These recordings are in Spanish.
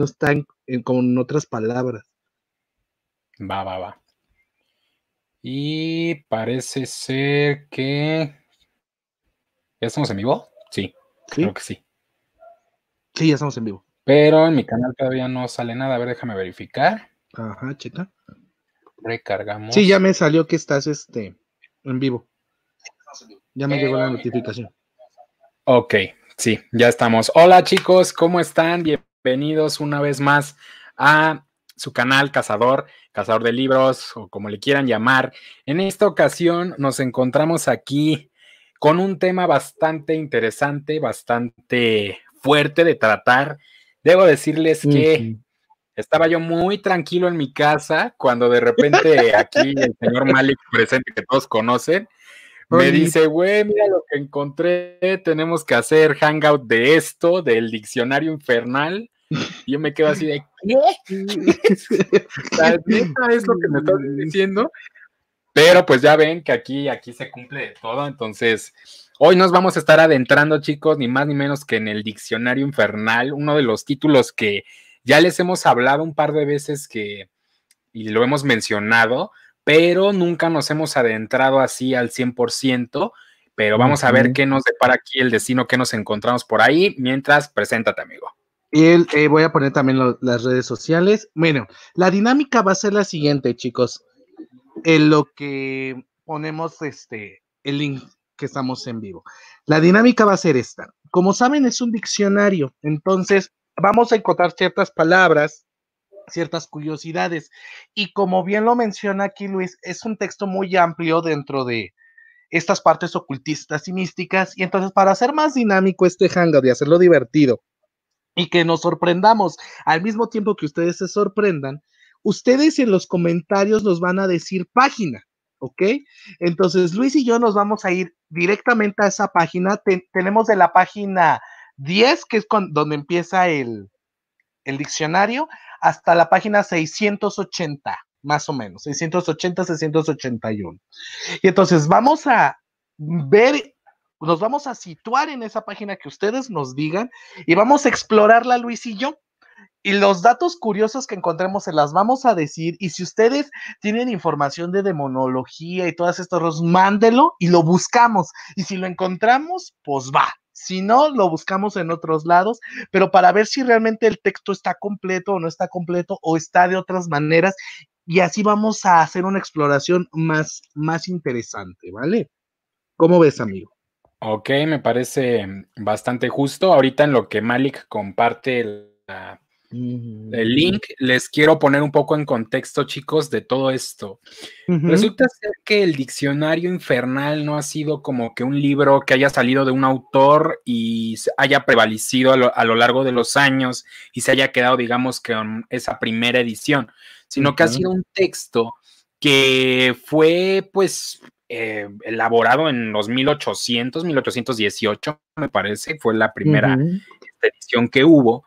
no están con otras palabras. Va, va, va. Y parece ser que. ¿Ya estamos en vivo? Sí, creo que sí. Sí, ya estamos en vivo. Pero en mi canal todavía no sale nada. A ver, déjame verificar. Ajá, checa. Recargamos. Sí, ya me salió que estás este en vivo. Ya me llegó la notificación. Ok, sí, ya estamos. Hola chicos, ¿cómo están? Bienvenidos bienvenidos una vez más a su canal Cazador, Cazador de Libros o como le quieran llamar. En esta ocasión nos encontramos aquí con un tema bastante interesante, bastante fuerte de tratar. Debo decirles que estaba yo muy tranquilo en mi casa cuando de repente aquí el señor Malik presente que todos conocen. Me dice, güey, mira lo que encontré, tenemos que hacer hangout de esto, del diccionario infernal yo me quedo así de, ¿qué? es lo que me estás diciendo. Pero pues ya ven que aquí, aquí se cumple de todo, entonces hoy nos vamos a estar adentrando chicos, ni más ni menos que en el diccionario infernal, uno de los títulos que ya les hemos hablado un par de veces que, y lo hemos mencionado, pero nunca nos hemos adentrado así al 100%, pero vamos a ver qué nos depara aquí el destino, qué nos encontramos por ahí, mientras, preséntate amigo y eh, voy a poner también las redes sociales. Bueno, la dinámica va a ser la siguiente, chicos. En lo que ponemos este, el link que estamos en vivo. La dinámica va a ser esta. Como saben, es un diccionario. Entonces, vamos a encontrar ciertas palabras, ciertas curiosidades. Y como bien lo menciona aquí Luis, es un texto muy amplio dentro de, estas partes ocultistas y místicas. Y entonces, para hacer más dinámico este hangout y hacerlo divertido, y que nos sorprendamos. Al mismo tiempo que ustedes se sorprendan, ustedes en los comentarios nos van a decir página, ¿ok? Entonces Luis y yo nos vamos a ir directamente a esa página. tenemos de la página 10, que es donde empieza el, el diccionario, hasta la página 680, más o menos, 680, 681. Y entonces vamos a ver nos vamos a situar en esa página que ustedes nos digan y vamos a explorarla Luis y yo. Y los datos curiosos que encontremos se las vamos a decir. Y si ustedes tienen información de demonología y todas estas cosas, mándelo y lo buscamos. Y si lo encontramos, pues va. Si no, lo buscamos en otros lados, pero para ver si realmente el texto está completo o no está completo o está de otras maneras. Y así vamos a hacer una exploración más, más interesante, ¿vale? ¿Cómo ves, amigo? Ok, me parece bastante justo. Ahorita en lo que Malik comparte ah, el link, les quiero poner un poco en contexto, chicos, de todo esto. Resulta ser que el diccionario infernal no ha sido como que un libro que haya salido de un autor y haya prevalecido a lo, largo de los años y se haya quedado, digamos, con esa primera edición, sino que ha sido un texto que fue pues eh, elaborado en los 1800, 1818, me parece, fue la primera edición que hubo.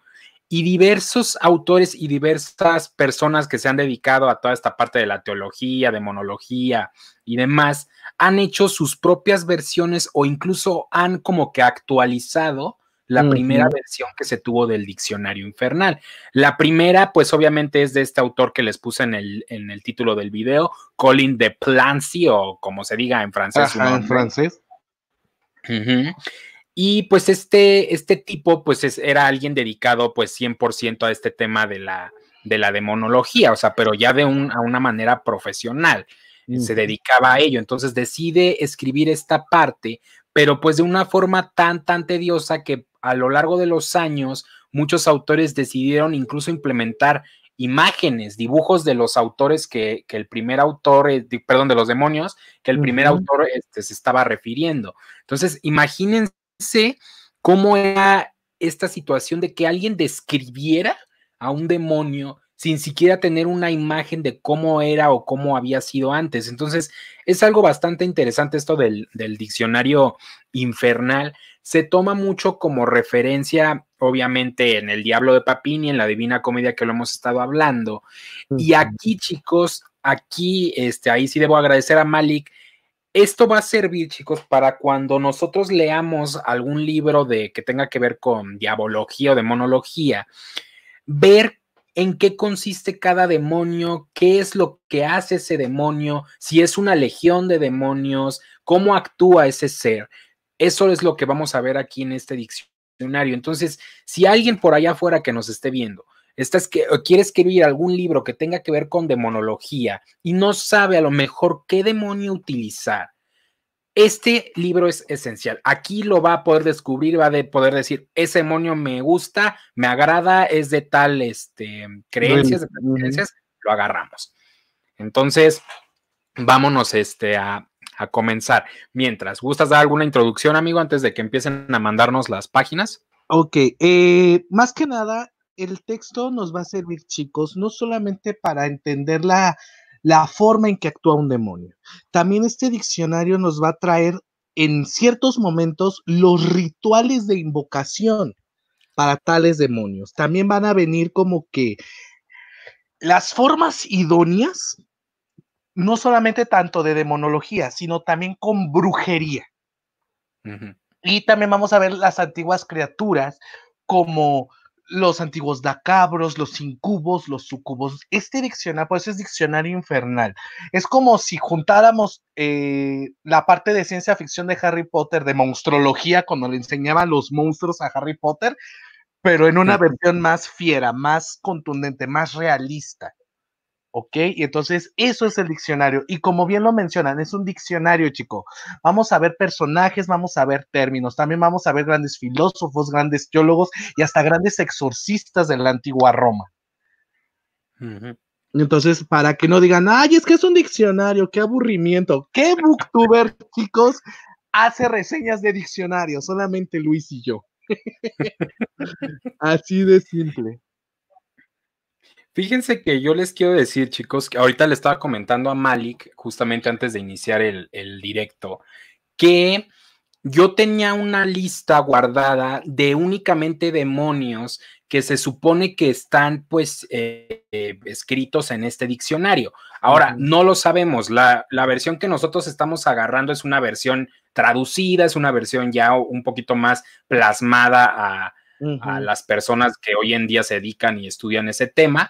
Y diversos autores y diversas personas que se han dedicado a toda esta parte de la teología, de monología y demás, han hecho sus propias versiones o incluso han como que actualizado la primera versión que se tuvo del diccionario infernal. La primera, pues obviamente es de este autor que les puse en el, en el título del video, Colin de Plancy, o como se diga en francés. en francés. Y pues este, este tipo, pues era alguien dedicado pues 100% a este tema de la, de la demonología, o sea, pero ya de un, a una manera profesional. Eh, se dedicaba a ello, entonces decide escribir esta parte, pero pues de una forma tan, tan tediosa que a lo largo de los años, muchos autores decidieron incluso implementar imágenes, dibujos de los autores que, el primer autor, eh, perdón, de los demonios, que el primer autor este, se estaba refiriendo. Entonces, imagínense cómo era esta situación de que alguien describiera a un demonio sin siquiera tener una imagen de cómo era o cómo había sido antes. Entonces, es algo bastante interesante esto del, diccionario infernal. Se toma mucho como referencia, obviamente, en El Diablo de Papini, en la Divina Comedia que lo hemos estado hablando. Y aquí, chicos, aquí, este, ahí sí debo agradecer a Malik. Esto va a servir, chicos, para cuando nosotros leamos algún libro de que tenga que ver con diabología o demonología, ver en qué consiste cada demonio, qué es lo que hace ese demonio, si es una legión de demonios, cómo actúa ese ser. Eso es lo que vamos a ver aquí en este diccionario. Entonces, si alguien por allá afuera que nos esté viendo que, quiere escribir algún libro que tenga que ver con demonología y no sabe a lo mejor qué demonio utilizar, este libro es esencial. Aquí lo va a poder descubrir, va a poder decir, ese demonio me gusta, me agrada, es de tal este, creencias, lo agarramos. Entonces, vámonos este, a, a comenzar. Mientras, ¿gustas dar alguna introducción, amigo, antes de que empiecen a mandarnos las páginas? Ok, eh, más que nada, el texto nos va a servir, chicos, no solamente para entender la, la forma en que actúa un demonio. También este diccionario nos va a traer en ciertos momentos los rituales de invocación para tales demonios. También van a venir como que las formas idóneas, no solamente tanto de demonología, sino también con brujería. Y también vamos a ver las antiguas criaturas como los antiguos dacabros, los incubos, los sucubos. Este diccionario, pues es diccionario infernal. Es como si juntáramos eh, la parte de ciencia ficción de Harry Potter, de monstruología, cuando le enseñaban los monstruos a Harry Potter, pero en una versión más fiera, más contundente, más realista. ¿ok? Y entonces eso es el diccionario. Y como bien lo mencionan, es un diccionario, chico. Vamos a ver personajes, vamos a ver términos, también vamos a ver grandes filósofos, grandes teólogos y hasta grandes exorcistas de la antigua Roma. Entonces, para que no digan, ay, es que es un diccionario, qué aburrimiento, qué booktuber, chicos, hace reseñas de diccionario, solamente Luis y yo. Así de simple. Fíjense que yo les quiero decir, chicos, que ahorita le estaba comentando a Malik, justamente antes de iniciar el, directo, que yo tenía una lista guardada de únicamente demonios que se supone que están pues eh, eh, escritos en este diccionario. Ahora, no lo sabemos, la, versión que nosotros estamos agarrando es una versión traducida, es una versión ya un poquito más plasmada a, a las personas que hoy en día se dedican y estudian ese tema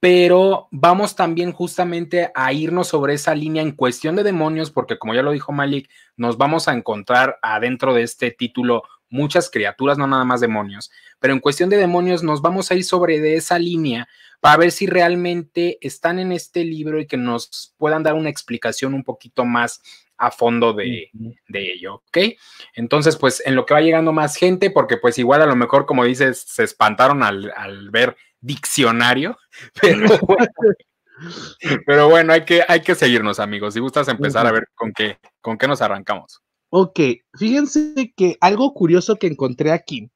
pero vamos también justamente a irnos sobre esa línea en cuestión de demonios, porque como ya lo dijo Malik, nos vamos a encontrar adentro de este título muchas criaturas, no nada más demonios, pero en cuestión de demonios nos vamos a ir sobre de esa línea para ver si realmente están en este libro y que nos puedan dar una explicación un poquito más a fondo de, ello, ¿ok? Entonces, pues en lo que va llegando más gente, porque pues igual a lo mejor, como dices, se espantaron al ver diccionario. Pero bueno, hay, que, hay que seguirnos, amigos. Si gustas empezar a ver con qué, con qué nos arrancamos. Ok, fíjense que algo curioso que encontré aquí.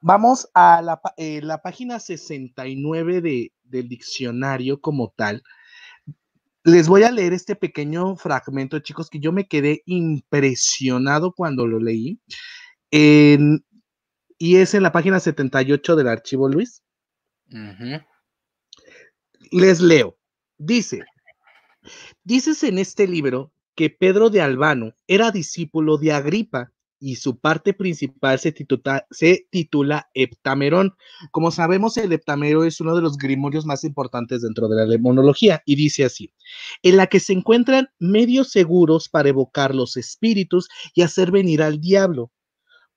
Vamos a la, eh, la página 69 del diccionario como tal. Les voy a leer este pequeño fragmento, chicos, que yo me quedé impresionado cuando lo leí. y es en la página 78 del archivo Luis. Les leo. Dice, dices en este libro que Pedro de Albano era discípulo de Agripa y su parte principal se, titula, se Heptamerón. Como sabemos, el Heptamerón es uno de los grimorios más importantes dentro de la demonología y dice así, en la que se encuentran medios seguros para evocar los espíritus y hacer venir al diablo,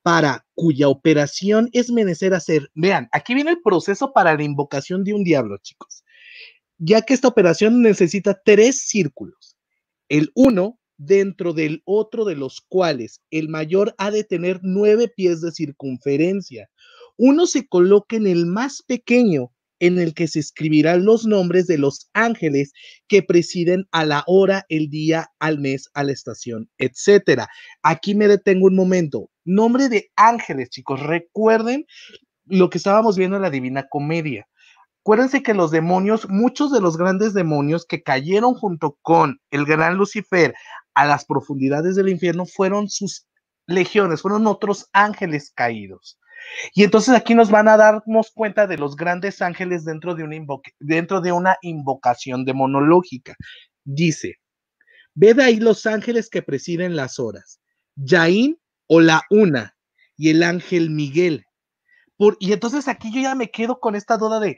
para cuya operación es menester hacer. Vean, aquí viene el proceso para la invocación de un diablo, chicos. Ya que esta operación necesita tres círculos. El uno dentro del otro de los cuales el mayor ha de tener nueve pies de circunferencia. Uno se coloca en el más pequeño, en el que se escribirán los nombres de los ángeles que presiden a la hora, el día, al mes, a la estación, etcétera. Aquí me detengo un momento. Nombre de ángeles, chicos. Recuerden lo que estábamos viendo en la Divina Comedia. Acuérdense que los demonios, muchos de los grandes demonios que cayeron junto con el gran Lucifer a las profundidades del infierno fueron sus legiones, fueron otros ángeles caídos. Y entonces aquí nos van a darnos cuenta de los grandes ángeles dentro de una, invocación demonológica. Dice, ved ahí los ángeles que presiden las horas. Yaín o la una y el ángel Miguel. Por, y entonces aquí yo ya me quedo con esta duda de,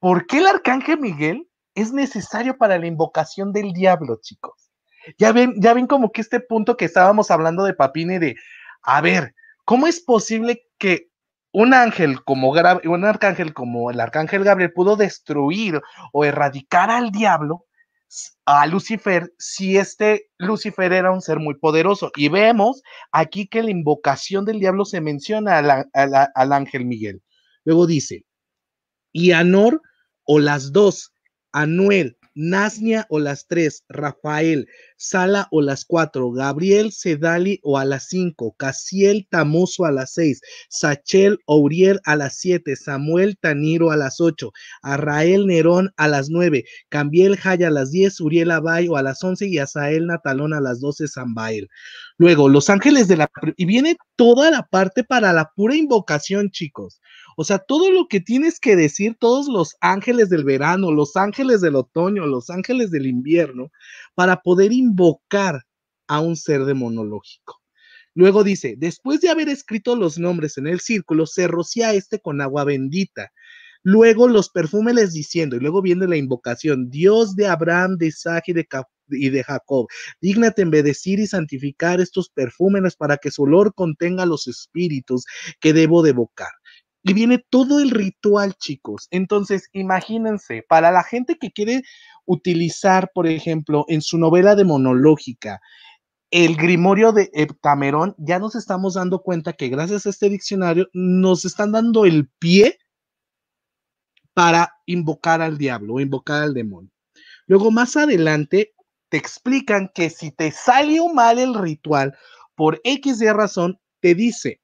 ¿por qué el arcángel Miguel es necesario para la invocación del diablo, chicos? Ya ven, ya ven como que este punto que estábamos hablando de Papine de, a ver, ¿cómo es posible que un ángel como un arcángel como el arcángel Gabriel pudo destruir o erradicar al diablo a Lucifer si este Lucifer era un ser muy poderoso. Y vemos aquí que la invocación del diablo se menciona al ángel Miguel. Luego dice, y Anor o las dos, Anuel Nasnia o las 3, Rafael, Sala o las 4, Gabriel Sedali o a las 5, Casiel Tamoso a las 6, Sachel Ourier a las 7, Samuel Taniro a las 8, Arrael Nerón a las 9, Cambiel Jaya a las 10, Uriel Abay o a las 11 y Azael Natalón a las 12, Zambael. Luego, Los Ángeles de la... Y viene toda la parte para la pura invocación, chicos. O sea, todo lo que tienes que decir, todos los ángeles del verano, los ángeles del otoño, los ángeles del invierno, para poder invocar a un ser demonológico. Luego dice, después de haber escrito los nombres en el círculo, se rocía este con agua bendita. Luego los les diciendo, y luego viene la invocación, Dios de Abraham, de Isaac y de, Jacob, dígnate embedecir y santificar estos perfúmenes para que su olor contenga los espíritus que debo de evocar viene todo el ritual, chicos. Entonces, imagínense, para la gente que quiere utilizar, por ejemplo, en su novela demonológica, el grimorio de Heptamerón, ya nos estamos dando cuenta que gracias a este diccionario nos están dando el pie para invocar al diablo o invocar al demonio. Luego, más adelante, te explican que si te salió mal el ritual por X de razón, te dice,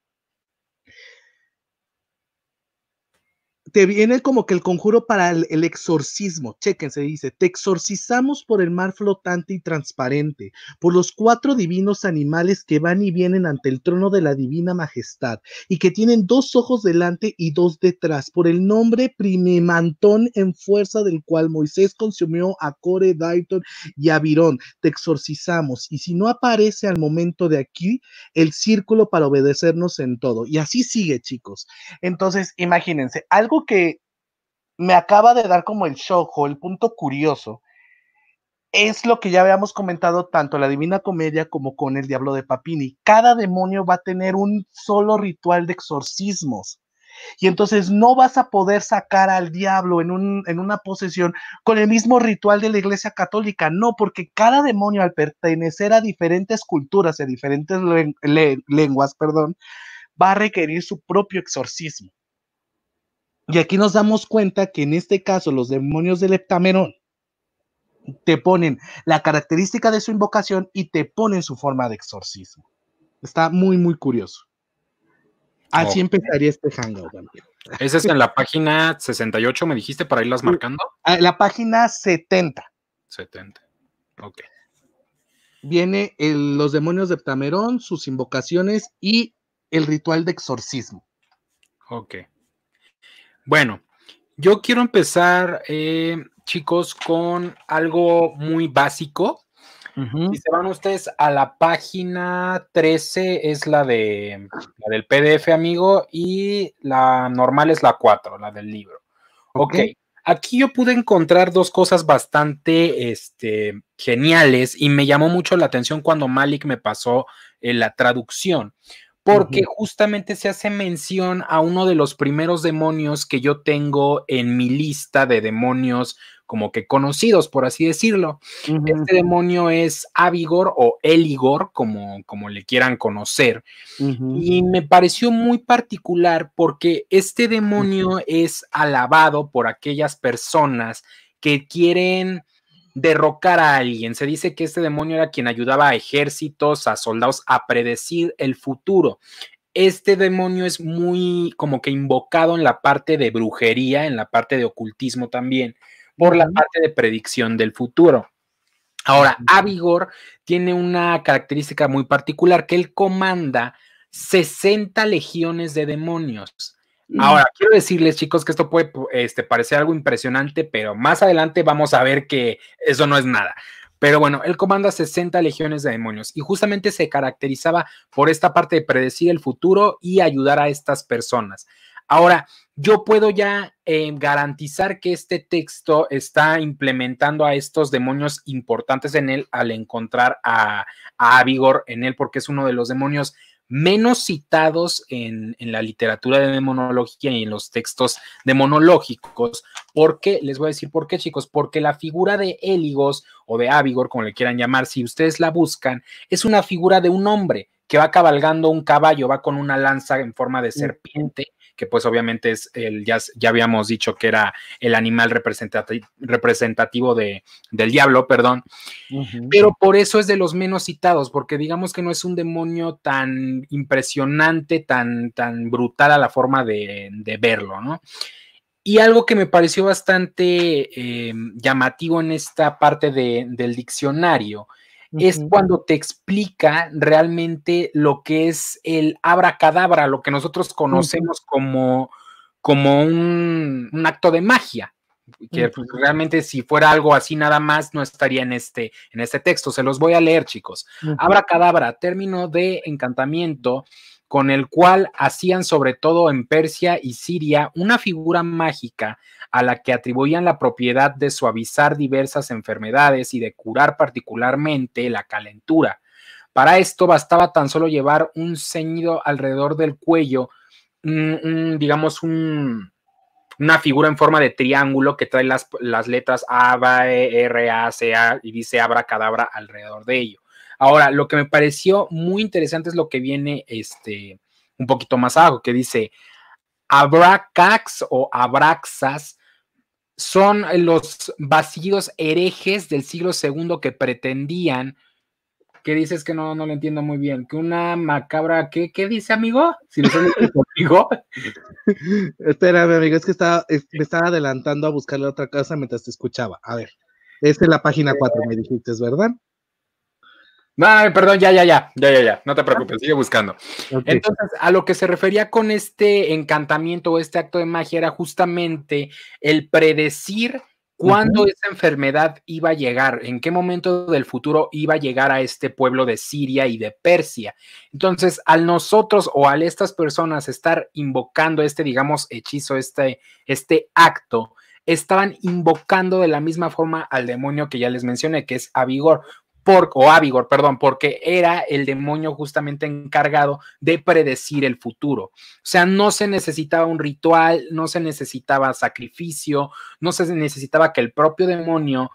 te viene como que el conjuro para el, exorcismo. chequense, se dice, te exorcizamos por el mar flotante y transparente, por los cuatro divinos animales que van y vienen ante el trono de la divina majestad y que tienen dos ojos delante y dos detrás, por el nombre primimantón en fuerza del cual Moisés consumió a Core, Dayton y a Te exorcizamos y si no aparece al momento de aquí, el círculo para obedecernos en todo. Y así sigue, chicos. Entonces, imagínense, algo que me acaba de dar como el shock o el punto curioso es lo que ya habíamos comentado tanto la Divina Comedia como con el Diablo de Papini. Cada demonio va a tener un solo ritual de exorcismos. Y entonces no vas a poder sacar al diablo en, en una posesión con el mismo ritual de la Iglesia Católica. No, porque cada demonio al pertenecer a diferentes culturas, a diferentes lenguas, perdón, va a requerir su propio exorcismo. Y aquí nos damos cuenta que en este caso los demonios del heptamerón te ponen la característica de su invocación y te ponen su forma de exorcismo. Está muy, muy curioso. Así empezaría este hangout. ¿Esa es en la página 68, me dijiste, para irlas marcando. Ah, la página 70. 70. Ok. Viene los demonios de Eptamerón, sus invocaciones y el ritual de exorcismo. Ok. Bueno, yo quiero empezar, eh, chicos, con algo muy básico. Si se van ustedes a la página 13, es la, de, la del PDF, amigo, y la normal es la 4, la del libro. Ok. Aquí yo pude encontrar dos cosas bastante este, geniales y me llamó mucho la atención cuando Malik me pasó eh, la traducción porque justamente se hace mención a uno de los primeros demonios que yo tengo en mi lista de demonios como que conocidos, por así decirlo. Este demonio es Avigor o Eligor, como, como le quieran conocer. Y me pareció muy particular porque este demonio es alabado por aquellas personas que quieren derrocar a alguien. Se dice que este demonio era quien ayudaba a ejércitos, a soldados a predecir el futuro. Este demonio es muy como que invocado en la parte de brujería, en la parte de ocultismo también, por la parte de predicción del futuro. Ahora, Avigor tiene una característica muy particular, que él comanda 60 legiones de demonios. Ahora, quiero decirles, chicos, que esto puede este, parecer algo impresionante, pero más adelante vamos a ver que eso no es nada. Pero bueno, él comanda 60 legiones de demonios y justamente se caracterizaba por esta parte de predecir el futuro y ayudar a estas personas. Ahora, yo puedo ya eh, garantizar que este texto está implementando a estos demonios importantes en él al encontrar a, a en él, porque es uno de los demonios menos citados en, la literatura de demonología y en los textos demonológicos. porque Les voy a decir por qué, chicos. Porque la figura de Éligos o de Abigor, como le quieran llamar, si ustedes la buscan, es una figura de un hombre que va cabalgando un caballo, va con una lanza en forma de serpiente que pues obviamente es el, ya, ya habíamos dicho que era el animal representativo del diablo, perdón. Pero por eso es de los menos citados, porque digamos que no es un demonio tan impresionante, tan, tan brutal a la forma de, verlo, ¿no? Y algo que me pareció bastante eh, llamativo en esta parte del diccionario es cuando te explica realmente lo que es el abracadabra, lo que nosotros conocemos como, como un, acto de magia. Que pues, realmente si fuera algo así nada más no estaría en este, en este texto. Se los voy a leer, chicos. Abracadabra, término de encantamiento con el cual hacían sobre todo en Persia y Siria una figura mágica a la que atribuían la propiedad de suavizar diversas enfermedades y de curar particularmente la calentura. Para esto bastaba tan solo llevar un ceñido alrededor del cuello, digamos, una figura en forma de triángulo que trae las, letras A, B, e, R, A, C, A y dice abracadabra alrededor de ello. Ahora, lo que me pareció muy interesante es lo que viene este, un poquito más abajo, que dice abracax o abraxas son eh, los vacíos herejes del siglo II que pretendían, que dices que no, no lo entiendo muy bien, que una macabra, ¿qué, dice, amigo? Si lo conmigo. Espérame, amigo, es que estaba, me estaba adelantando a buscarle otra cosa mientras te escuchaba. A ver, es la página 4, eh, me dijiste, ¿verdad? No, perdón, ya, ya, ya, ya, ya, ya, no te preocupes, sigue buscando. Entonces, a lo que se refería con este encantamiento o este acto de magia era justamente el predecir cuándo esa enfermedad iba a llegar, en qué momento del futuro iba a llegar a este pueblo de Siria y de Persia. Entonces, al nosotros o a estas personas estar invocando este, digamos, hechizo, este, este acto, estaban invocando de la misma forma al demonio que ya les mencioné, que es vigor por, o Avigor, perdón, porque era el demonio justamente encargado de predecir el futuro. O sea, no se necesitaba un ritual, no se necesitaba sacrificio, no se necesitaba que el propio demonio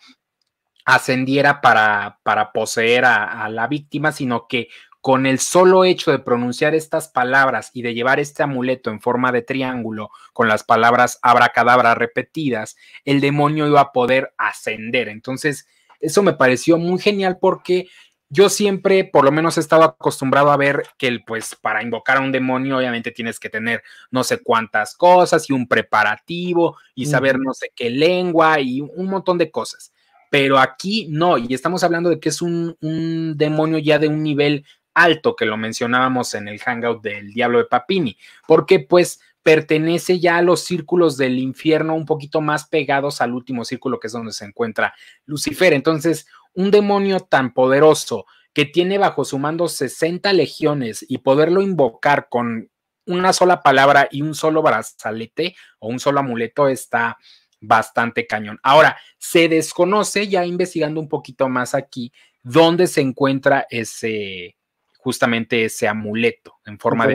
ascendiera para, para poseer a la víctima, sino que con el solo hecho de pronunciar estas palabras y de llevar este amuleto en forma de triángulo con las palabras abracadabra repetidas, el demonio iba a poder ascender. Entonces, eso me pareció muy genial porque yo siempre, por lo menos, he estado acostumbrado a ver que, el, pues, para invocar a un demonio, obviamente tienes que tener no sé cuántas cosas y un preparativo y saber no sé qué lengua y un montón de cosas. Pero aquí no, y estamos hablando de que es un, un demonio ya de un nivel alto que lo mencionábamos en el hangout del Diablo de Papini, porque pues pertenece ya a los círculos del infierno un poquito más pegados al último círculo que es donde se encuentra Lucifer. Entonces, un demonio tan poderoso que tiene bajo su mando 60 legiones y poderlo invocar con una sola palabra y un solo brazalete o un solo amuleto está bastante cañón. Ahora, se desconoce ya investigando un poquito más aquí dónde se encuentra ese, justamente ese amuleto en forma de,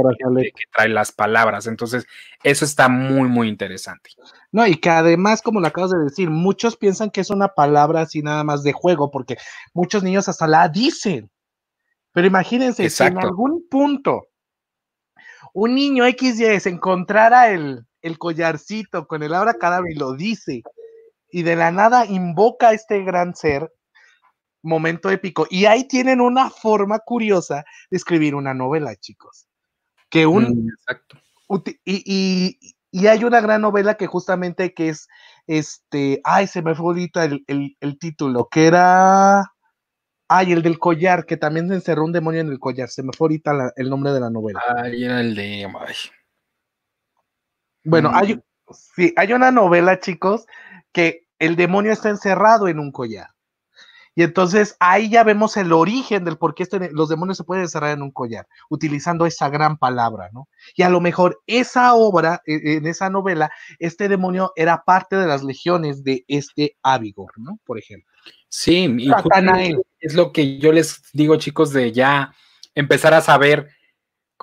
que trae las palabras. Entonces, eso está muy, muy interesante. No, y que además, como lo acabas de decir, muchos piensan que es una palabra así nada más de juego, porque muchos niños hasta la dicen. Pero imagínense, si en algún punto un niño x se encontrara el, el collarcito con el abracadabra y lo dice, y de la nada invoca a este gran ser, momento épico. Y ahí tienen una forma curiosa de escribir una novela, chicos. Que un... Mm, exacto. Y, y, hay una gran novela que justamente que es, este, ay, se me fue ahorita el, título, que era... Ay, el del collar, que también se encerró un demonio en el collar. Se me fue ahorita el nombre de la novela. Ay, era el de. Bueno, hay, mm. sí, hay una novela, chicos, que el demonio está encerrado en un collar. Y entonces ahí ya vemos el origen del por qué este los demonios se pueden cerrar en un collar, utilizando esa gran palabra, ¿no? Y a lo mejor esa obra, e, en esa novela, este demonio era parte de las legiones de este Abigor, ¿no? Por ejemplo. Sí, y es lo que yo les digo, chicos, de ya empezar a saber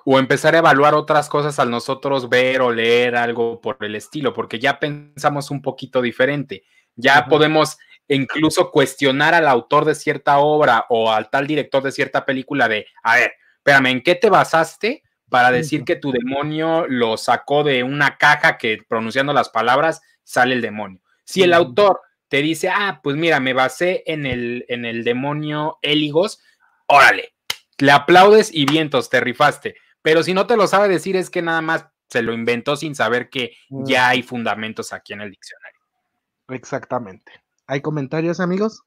o empezar a evaluar otras cosas al nosotros ver o leer algo por el estilo, porque ya pensamos un poquito diferente, ya podemos incluso cuestionar al autor de cierta obra o al tal director de cierta película de, a ver, espérame, ¿en qué te basaste para decir que tu demonio lo sacó de una caja que pronunciando las palabras sale el demonio? Si el autor te dice, ah, pues mira, me basé en el, en el demonio eligos órale, le aplaudes y vientos, te rifaste. Pero si no te lo sabe decir es que nada más se lo inventó sin saber que ya hay fundamentos aquí en el diccionario. Exactamente. ¿Hay comentarios, amigos?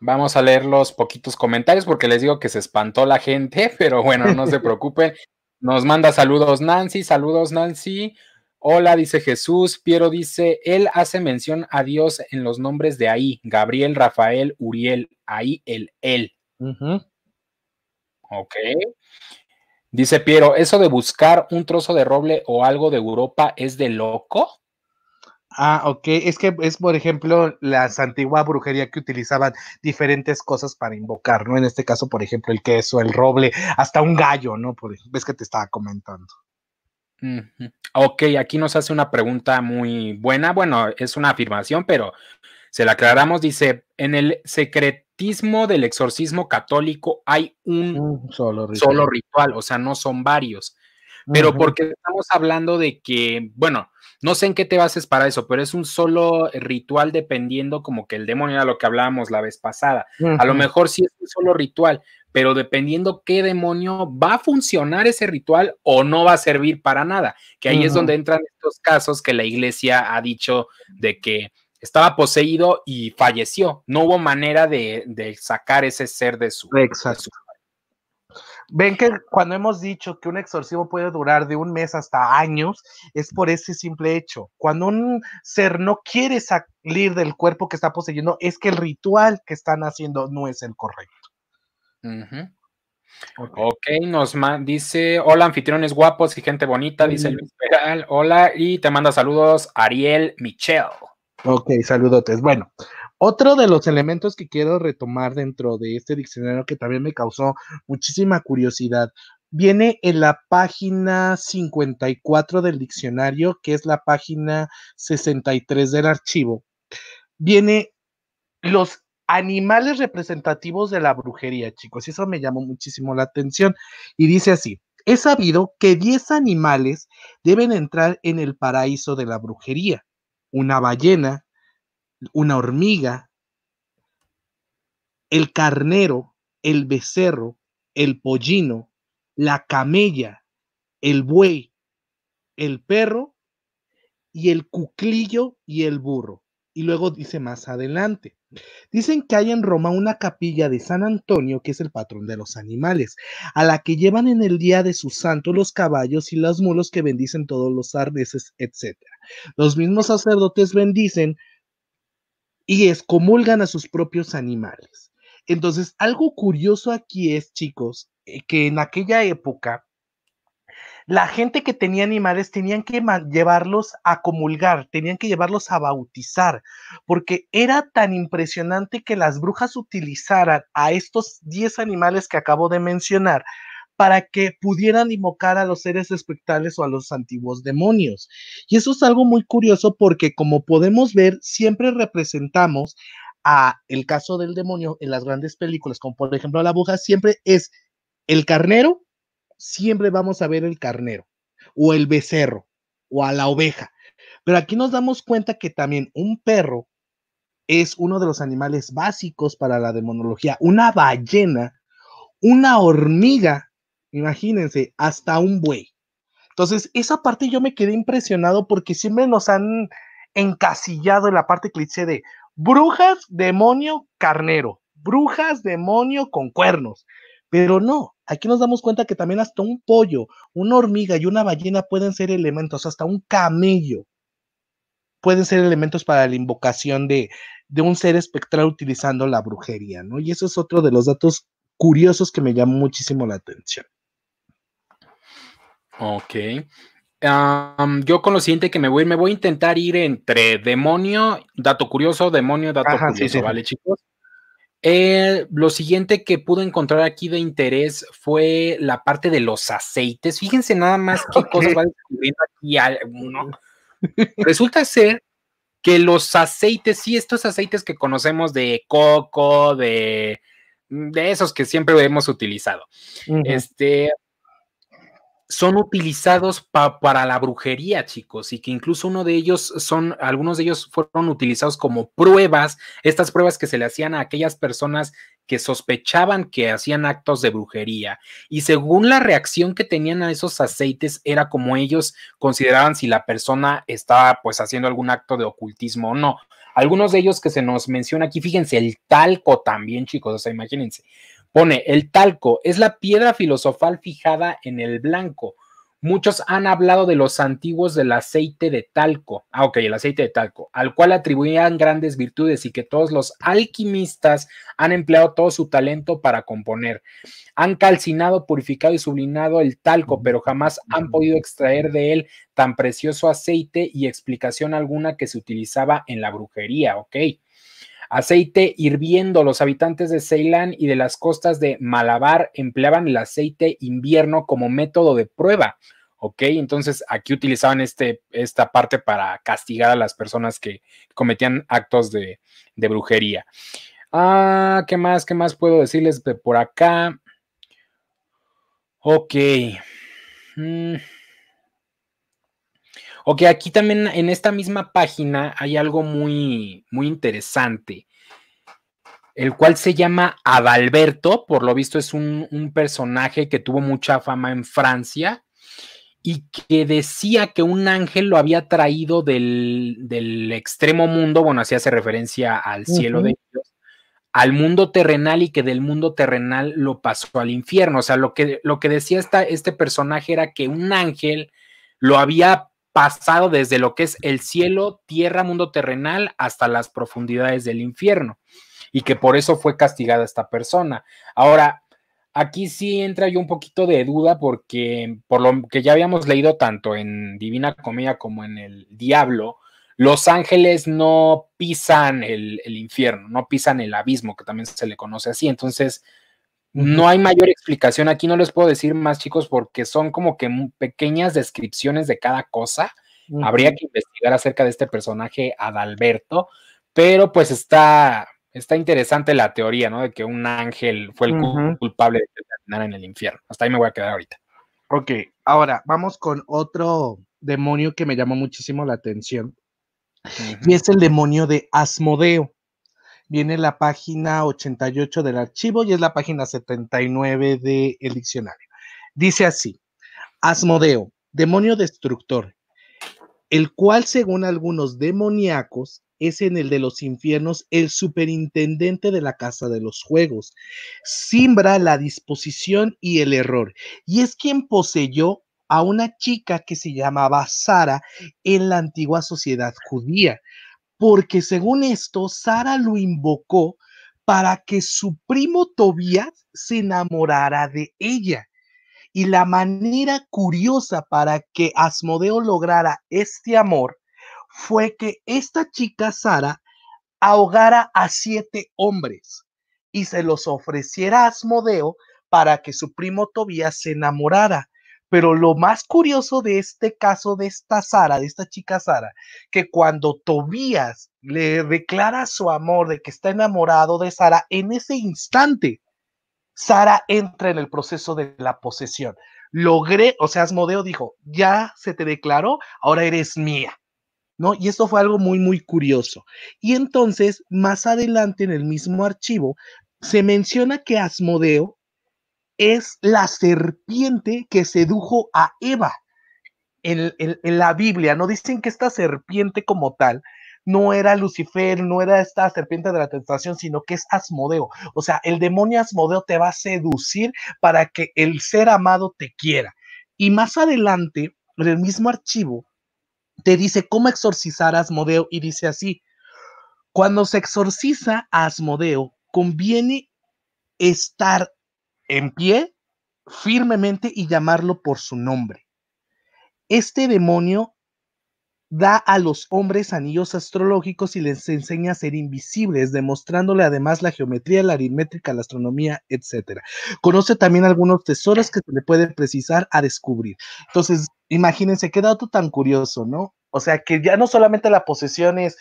Vamos a leer los poquitos comentarios porque les digo que se espantó la gente, pero bueno, no se preocupen. Nos manda saludos Nancy, saludos Nancy. Hola, dice Jesús. Piero dice, él hace mención a Dios en los nombres de ahí, Gabriel, Rafael, Uriel, ahí el él. Ok. Dice Piero, eso de buscar un trozo de roble o algo de Europa es de loco. Ah, ok. Es que es, por ejemplo, la antigua brujería que utilizaban diferentes cosas para invocar, ¿no? En este caso, por ejemplo, el queso, el roble, hasta un gallo, ¿no? ves que te estaba comentando. Ok, aquí nos hace una pregunta muy buena. Bueno, es una afirmación, pero se la aclaramos. Dice, en el secretismo del exorcismo católico hay un, solo, ritual. o sea, no son varios. Pero porque estamos hablando de que, bueno, no sé en qué te bases para eso, pero es un solo ritual dependiendo como que el demonio era lo que hablábamos la vez pasada. A lo mejor sí es un solo ritual, pero dependiendo qué demonio va a funcionar ese ritual o no va a servir para nada. Que ahí es donde entran estos casos que la iglesia ha dicho de que estaba poseído y falleció. No hubo manera de, sacar ese ser de su, Exacto. su Ven que cuando hemos dicho que un exorcismo puede durar de un mes hasta años, es por ese simple hecho. Cuando un ser no quiere salir del cuerpo que está poseyendo, es que el ritual que están haciendo no es el correcto. okay. ok, nos dice, hola anfitriones guapos y gente bonita, dice Luis Peral, hola, y te manda saludos Ariel Michel. Ok, saludotes. Bueno, otro de los elementos que quiero retomar dentro de este diccionario que también me causó muchísima curiosidad viene en la página 54 del diccionario, que es la página 63 del archivo. Viene los animales representativos de la brujería, chicos, y eso me llamó muchísimo la atención. Y dice así, He sabido que 10 animales deben entrar en el paraíso de la brujería. Una ballena, una hormiga, el carnero, el becerro, el pollino, la camella, el buey, el perro y el cuclillo y el burro. Y luego dice más adelante, dicen que hay en Roma una capilla de San Antonio, que es el patrón de los animales, a la que llevan en el día de su santo los caballos y las mulos que bendicen todos los arneses, etc. Los mismos sacerdotes bendicen y excomulgan a sus propios animales. Entonces, algo curioso aquí es, chicos, eh, que en aquella época la gente que tenía animales tenían que llevarlos a comulgar, tenían que llevarlos a bautizar, porque era tan impresionante que las brujas utilizaran a estos 10 animales que acabo de mencionar para que pudieran invocar a los seres espectrales o a los antiguos demonios. Y eso es algo muy curioso porque como podemos ver, siempre representamos a el caso del demonio en las grandes películas, como por ejemplo La Bruja, siempre es el carnero, siempre vamos a ver el carnero o el becerro o a la oveja. Pero aquí nos damos cuenta que también un perro es uno de los animales básicos para la demonología, una ballena, una hormiga Imagínense, hasta un buey. Entonces, esa parte yo me quedé impresionado porque siempre nos han encasillado en la parte cliché de brujas, demonio, carnero, brujas, demonio con cuernos. Pero no, aquí nos damos cuenta que también hasta un pollo, una hormiga y una ballena pueden ser elementos, hasta un camello pueden ser elementos para la invocación de, de un ser espectral utilizando la brujería, ¿no? Y eso es otro de los datos curiosos que me llamó muchísimo la atención. Ok. yo con lo siguiente que me voy, me voy a intentar ir entre demonio, dato curioso, demonio, dato curioso, ¿vale, chicos? Eh, lo siguiente que pude encontrar aquí de interés fue la parte de los aceites. Fíjense nada más qué cosas va descubriendo aquí Resulta ser que los aceites, sí, estos aceites que conocemos de coco, de, de esos que siempre hemos utilizado, este, son utilizados para la brujería, chicos, y que incluso uno de ellos son, algunos de ellos fueron utilizados como pruebas, estas pruebas que se le hacían a aquellas personas que sospechaban que hacían actos de brujería. Y según la reacción que tenían a esos aceites, era como ellos consideraban si la persona estaba pues haciendo algún acto de ocultismo o no. Algunos de ellos que se nos menciona aquí, fíjense, el talco también, chicos, o sea, imagínense. Pone, el talco es la piedra filosofal fijada en el blanco. Muchos han hablado de los antiguos del aceite de talco. Ah, ok, el aceite de talco, al cual atribuían grandes virtudes y que todos los alquimistas han empleado todo su talento para componer. Han calcinado, purificado y sublinado el talco, pero jamás han podido extraer de él tan precioso aceite y explicación alguna que se utilizaba en la brujería, ok aceite hirviendo. Los habitantes de Ceilán y de las costas de Malabar empleaban el aceite invierno como método de prueba. ¿ok? Entonces aquí utilizaban este, esta parte para castigar a las personas que cometían actos de, brujería. Ah, ¿qué más? ¿Qué más puedo decirles de por acá? Ok. Mm. Ok, aquí también en esta misma página hay algo muy, muy interesante, el cual se llama Adalberto, por lo visto es un, personaje que tuvo mucha fama en Francia y que decía que un ángel lo había traído del, extremo mundo, bueno, así hace referencia al cielo de Dios, al mundo terrenal y que del mundo terrenal lo pasó al infierno. O sea, lo que, lo que decía este personaje era que un ángel lo había pasado desde lo que es el cielo, tierra, mundo terrenal, hasta las profundidades del infierno, y que por eso fue castigada esta persona. Ahora, aquí sí entra yo un poquito de duda porque por lo que ya habíamos leído tanto en Divina Comedia como en el Diablo, los ángeles no pisan el, el infierno, no pisan el abismo, que también se le conoce así. Entonces, no hay mayor explicación. Aquí no les puedo decir más, chicos, porque son como que pequeñas descripciones de cada cosa. Habría que investigar acerca de este personaje Adalberto, pero pues está, está interesante la teoría, ¿no? De que un ángel fue el culpable de terminar en el infierno. Hasta ahí me voy a quedar ahorita. Ok, ahora vamos con otro demonio que me llamó muchísimo la atención. Y es el demonio de Asmodeo viene la página 88 del archivo y es la página 79 del diccionario. Dice así, Asmodeo, demonio destructor, el cual según algunos demoníacos es en el de los infiernos el superintendente de la casa de los juegos. Simbra la disposición y el error. Y es quien poseyó a una chica que se llamaba Sara en la antigua sociedad judía porque según esto, Sara lo invocó para que su primo Tobías se enamorara de ella. Y la manera curiosa para que Asmodeo lograra este amor fue que esta chica Sara ahogara a siete hombres y se los ofreciera a Asmodeo para que su primo Tobías se enamorara. Pero lo más curioso de este caso de esta Sara, de esta chica Sara, que cuando Tobías le declara su amor de que está enamorado de Sara, en ese instante, Sara entra en el proceso de la posesión. Logré, o sea, Asmodeo dijo, ya se te declaró, ahora eres mía. ¿No? Y esto fue algo muy, muy curioso. Y entonces, más adelante en el mismo archivo, se menciona que Asmodeo es la serpiente que sedujo a Eva en, la Biblia. No dicen que esta serpiente como tal no era Lucifer, no era esta serpiente de la tentación, sino que es Asmodeo. O sea, el demonio Asmodeo te va a seducir para que el ser amado te quiera. Y más adelante, en el mismo archivo, te dice cómo exorcizar a Asmodeo y dice así, cuando se exorciza a Asmodeo, conviene estar en pie firmemente y llamarlo por su nombre. Este demonio da a los hombres anillos astrológicos y les enseña a ser invisibles, demostrándole además la geometría, la aritmética, la astronomía, etc. Conoce también algunos tesoros que se le pueden precisar a descubrir. Entonces, imagínense qué dato tan curioso, ¿no? O sea, que ya no solamente la posesión es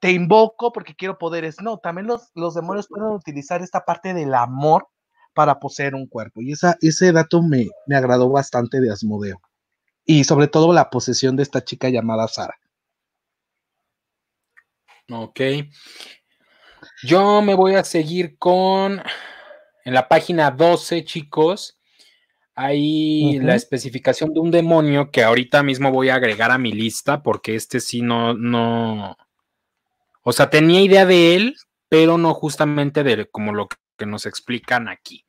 te invoco porque quiero poderes, no, también los, los demonios pueden utilizar esta parte del amor para poseer un cuerpo. Y esa, ese dato me, agradó bastante de Asmodeo. Y sobre todo la posesión de esta chica llamada Sara. Ok. Yo me voy a seguir con en la página 12, chicos. Hay la especificación de un demonio que ahorita mismo voy a agregar a mi lista porque este sí no, no, o sea, tenía idea de él, pero no justamente de como lo que nos explican aquí.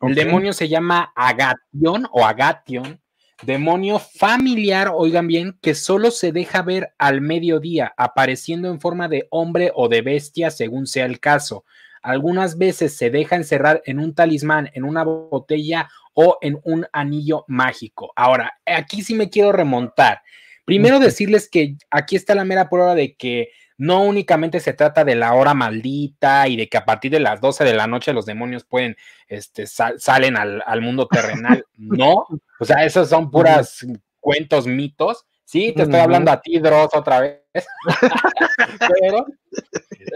El demonio se llama Agatión o Agatión, demonio familiar, oigan bien, que solo se deja ver al mediodía, apareciendo en forma de hombre o de bestia, según sea el caso. Algunas veces se deja encerrar en un talismán, en una botella o en un anillo mágico. Ahora, aquí sí me quiero remontar. Primero decirles que aquí está la mera prueba de que no únicamente se trata de la hora maldita y de que a partir de las 12 de la noche los demonios pueden, este, salen al, mundo terrenal, no, o sea, esos son puras cuentos, mitos, sí, te estoy hablando a ti, Dross, otra vez, pero,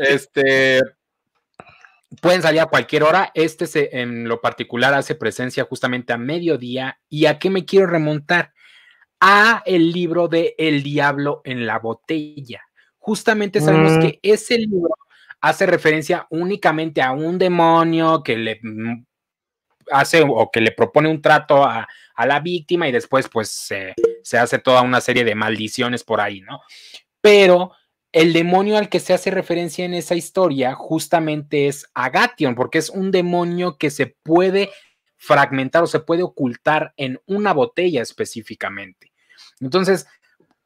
este, pueden salir a cualquier hora. Este en lo particular hace presencia justamente a mediodía. ¿Y a qué me quiero remontar? A el libro de El Diablo en la Botella justamente sabemos mm. que ese libro hace referencia únicamente a un demonio que le mm, hace o que le propone un trato a, la víctima y después pues se, hace toda una serie de maldiciones por ahí, ¿no? Pero el demonio al que se hace referencia en esa historia justamente es Agathion porque es un demonio que se puede fragmentar o se puede ocultar en una botella específicamente. Entonces,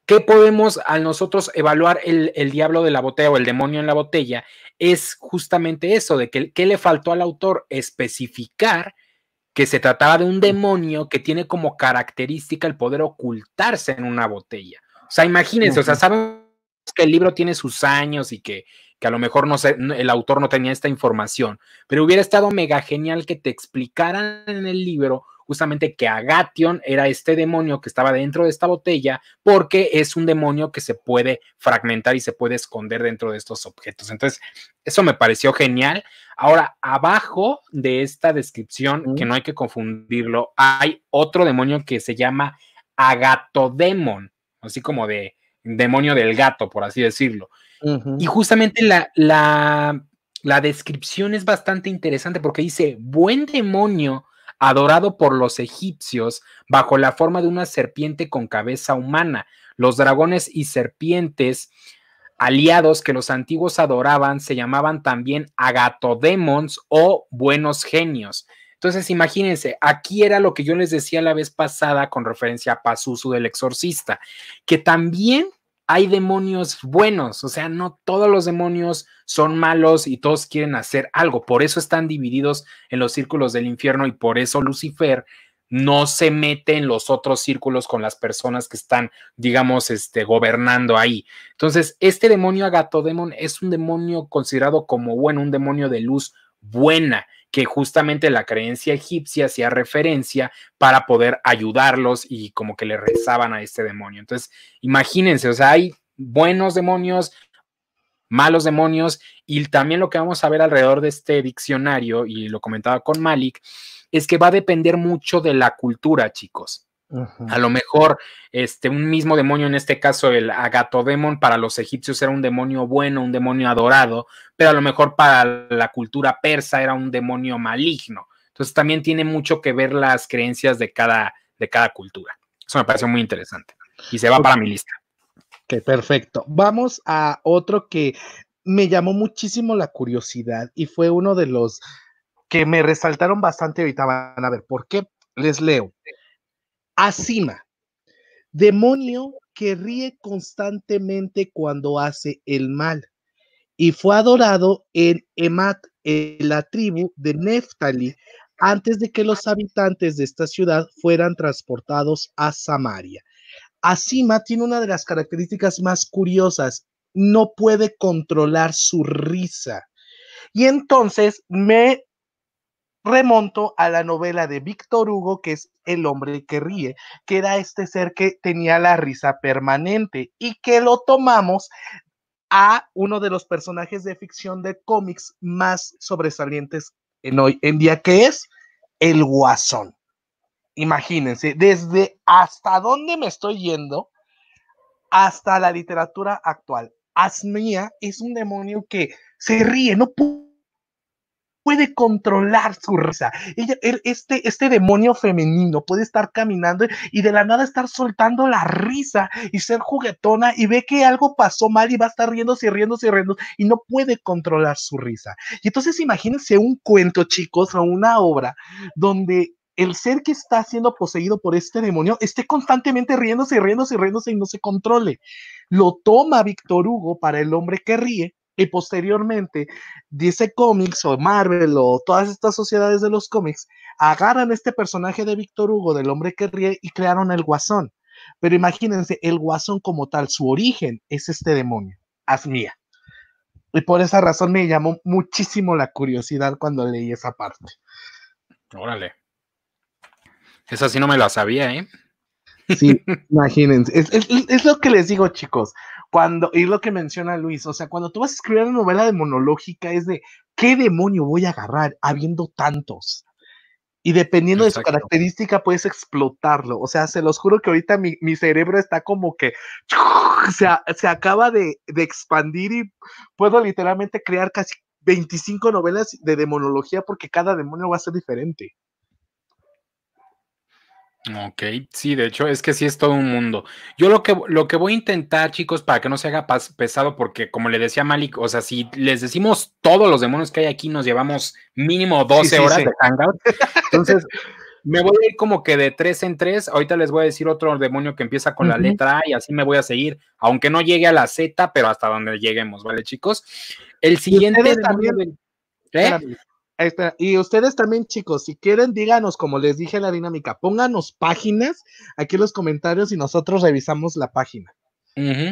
¿Qué podemos al nosotros evaluar el, diablo de la botella o el demonio en la botella? Es justamente eso, de que ¿qué le faltó al autor especificar que se trataba de un demonio que tiene como característica el poder ocultarse en una botella. O sea, imagínense, o sea, sabemos que el libro tiene sus años y que, a lo mejor no el autor no tenía esta información, pero hubiera estado mega genial que te explicaran en el libro justamente que Agation era este demonio que estaba dentro de esta botella, porque es un demonio que se puede fragmentar y se puede esconder dentro de estos objetos. Entonces, eso me pareció genial. Ahora, abajo de esta descripción, que no hay que confundirlo, hay otro demonio que se llama Agatodemon, así como de demonio del gato, por así decirlo. Y justamente la, la, la, descripción es bastante interesante porque dice, buen demonio adorado por los egipcios bajo la forma de una serpiente con cabeza humana. Los dragones y serpientes aliados que los antiguos adoraban se llamaban también agatodemons o buenos genios. Entonces, imagínense, aquí era lo que yo les decía la vez pasada con referencia a Pazuzu del exorcista, que también hay demonios buenos, o sea, no todos los demonios son malos y todos quieren hacer algo, por eso están divididos en los círculos del infierno y por eso Lucifer no se mete en los otros círculos con las personas que están, digamos, este, gobernando ahí. Entonces, este demonio Agatodemon es un demonio considerado como bueno, un demonio de luz buena que justamente la creencia egipcia hacía referencia para poder ayudarlos y como que le rezaban a este demonio. Entonces, imagínense, o sea, hay buenos demonios, malos demonios y también lo que vamos a ver alrededor de este diccionario, y lo comentaba con Malik, es que va a depender mucho de la cultura, chicos. A lo mejor este, un mismo demonio, en este caso el Agatodemon, para los egipcios era un demonio bueno, un demonio adorado, pero a lo mejor para la cultura persa era un demonio maligno. Entonces también tiene mucho que ver las creencias de cada, de cada cultura. Eso me pareció muy interesante. Y se va para mi lista. que perfecto. Vamos a otro que me llamó muchísimo la curiosidad y fue uno de los que me resaltaron bastante ahorita. Van a ver por qué. Les leo. Asima, demonio que ríe constantemente cuando hace el mal, y fue adorado en Emat, en la tribu de Neftali, antes de que los habitantes de esta ciudad fueran transportados a Samaria. Asima tiene una de las características más curiosas, no puede controlar su risa. Y entonces me remonto a la novela de Víctor Hugo, que es El hombre que ríe, que era este ser que tenía la risa permanente y que lo tomamos a uno de los personajes de ficción de cómics más sobresalientes en hoy en día, que es el guasón. Imagínense, desde hasta dónde me estoy yendo hasta la literatura actual. Asmia es un demonio que se ríe, no puede puede controlar su risa. Er, este, este demonio femenino puede estar caminando y de la nada estar soltando la risa y ser juguetona y ve que algo pasó mal y va a estar riéndose y riéndose y riéndose y no puede controlar su risa. Y entonces imagínense un cuento, chicos, o una obra donde el ser que está siendo poseído por este demonio esté constantemente riéndose y riéndose y riéndose y no se controle. Lo toma Víctor Hugo para el hombre que ríe y posteriormente dice cómics o Marvel o todas estas sociedades de los cómics agarran este personaje de Víctor Hugo del hombre que ríe y crearon el guasón. Pero imagínense, el guasón como tal, su origen es este demonio, Asmía. Y por esa razón me llamó muchísimo la curiosidad cuando leí esa parte. Órale. Esa sí no me la sabía, ¿eh? Sí, imagínense. Es, es, lo que les digo, chicos cuando, y lo que menciona Luis, o sea, cuando tú vas a escribir una novela demonológica es de, ¿qué demonio voy a agarrar habiendo tantos? Y dependiendo de su característica puedes explotarlo. O sea, se los juro que ahorita mi, mi cerebro está como que se, se acaba de, de, expandir y puedo literalmente crear casi 25 novelas de demonología porque cada demonio va a ser diferente. Ok, sí, de hecho es que sí es todo un mundo. Yo lo que, lo que voy a intentar, chicos, para que no se haga pesado, porque como le decía Malik, o sea, si les decimos todos los demonios que hay aquí, nos llevamos mínimo 12 horas de hangout. Entonces, me voy a ir como que de tres en tres. Ahorita les voy a decir otro demonio que empieza con la letra A y así me voy a seguir, aunque no llegue a la Z, pero hasta donde lleguemos, ¿vale, chicos? El siguiente también. ¿eh? Y ustedes también, chicos, si quieren, díganos, como les dije en la dinámica, pónganos páginas aquí en los comentarios y nosotros revisamos la página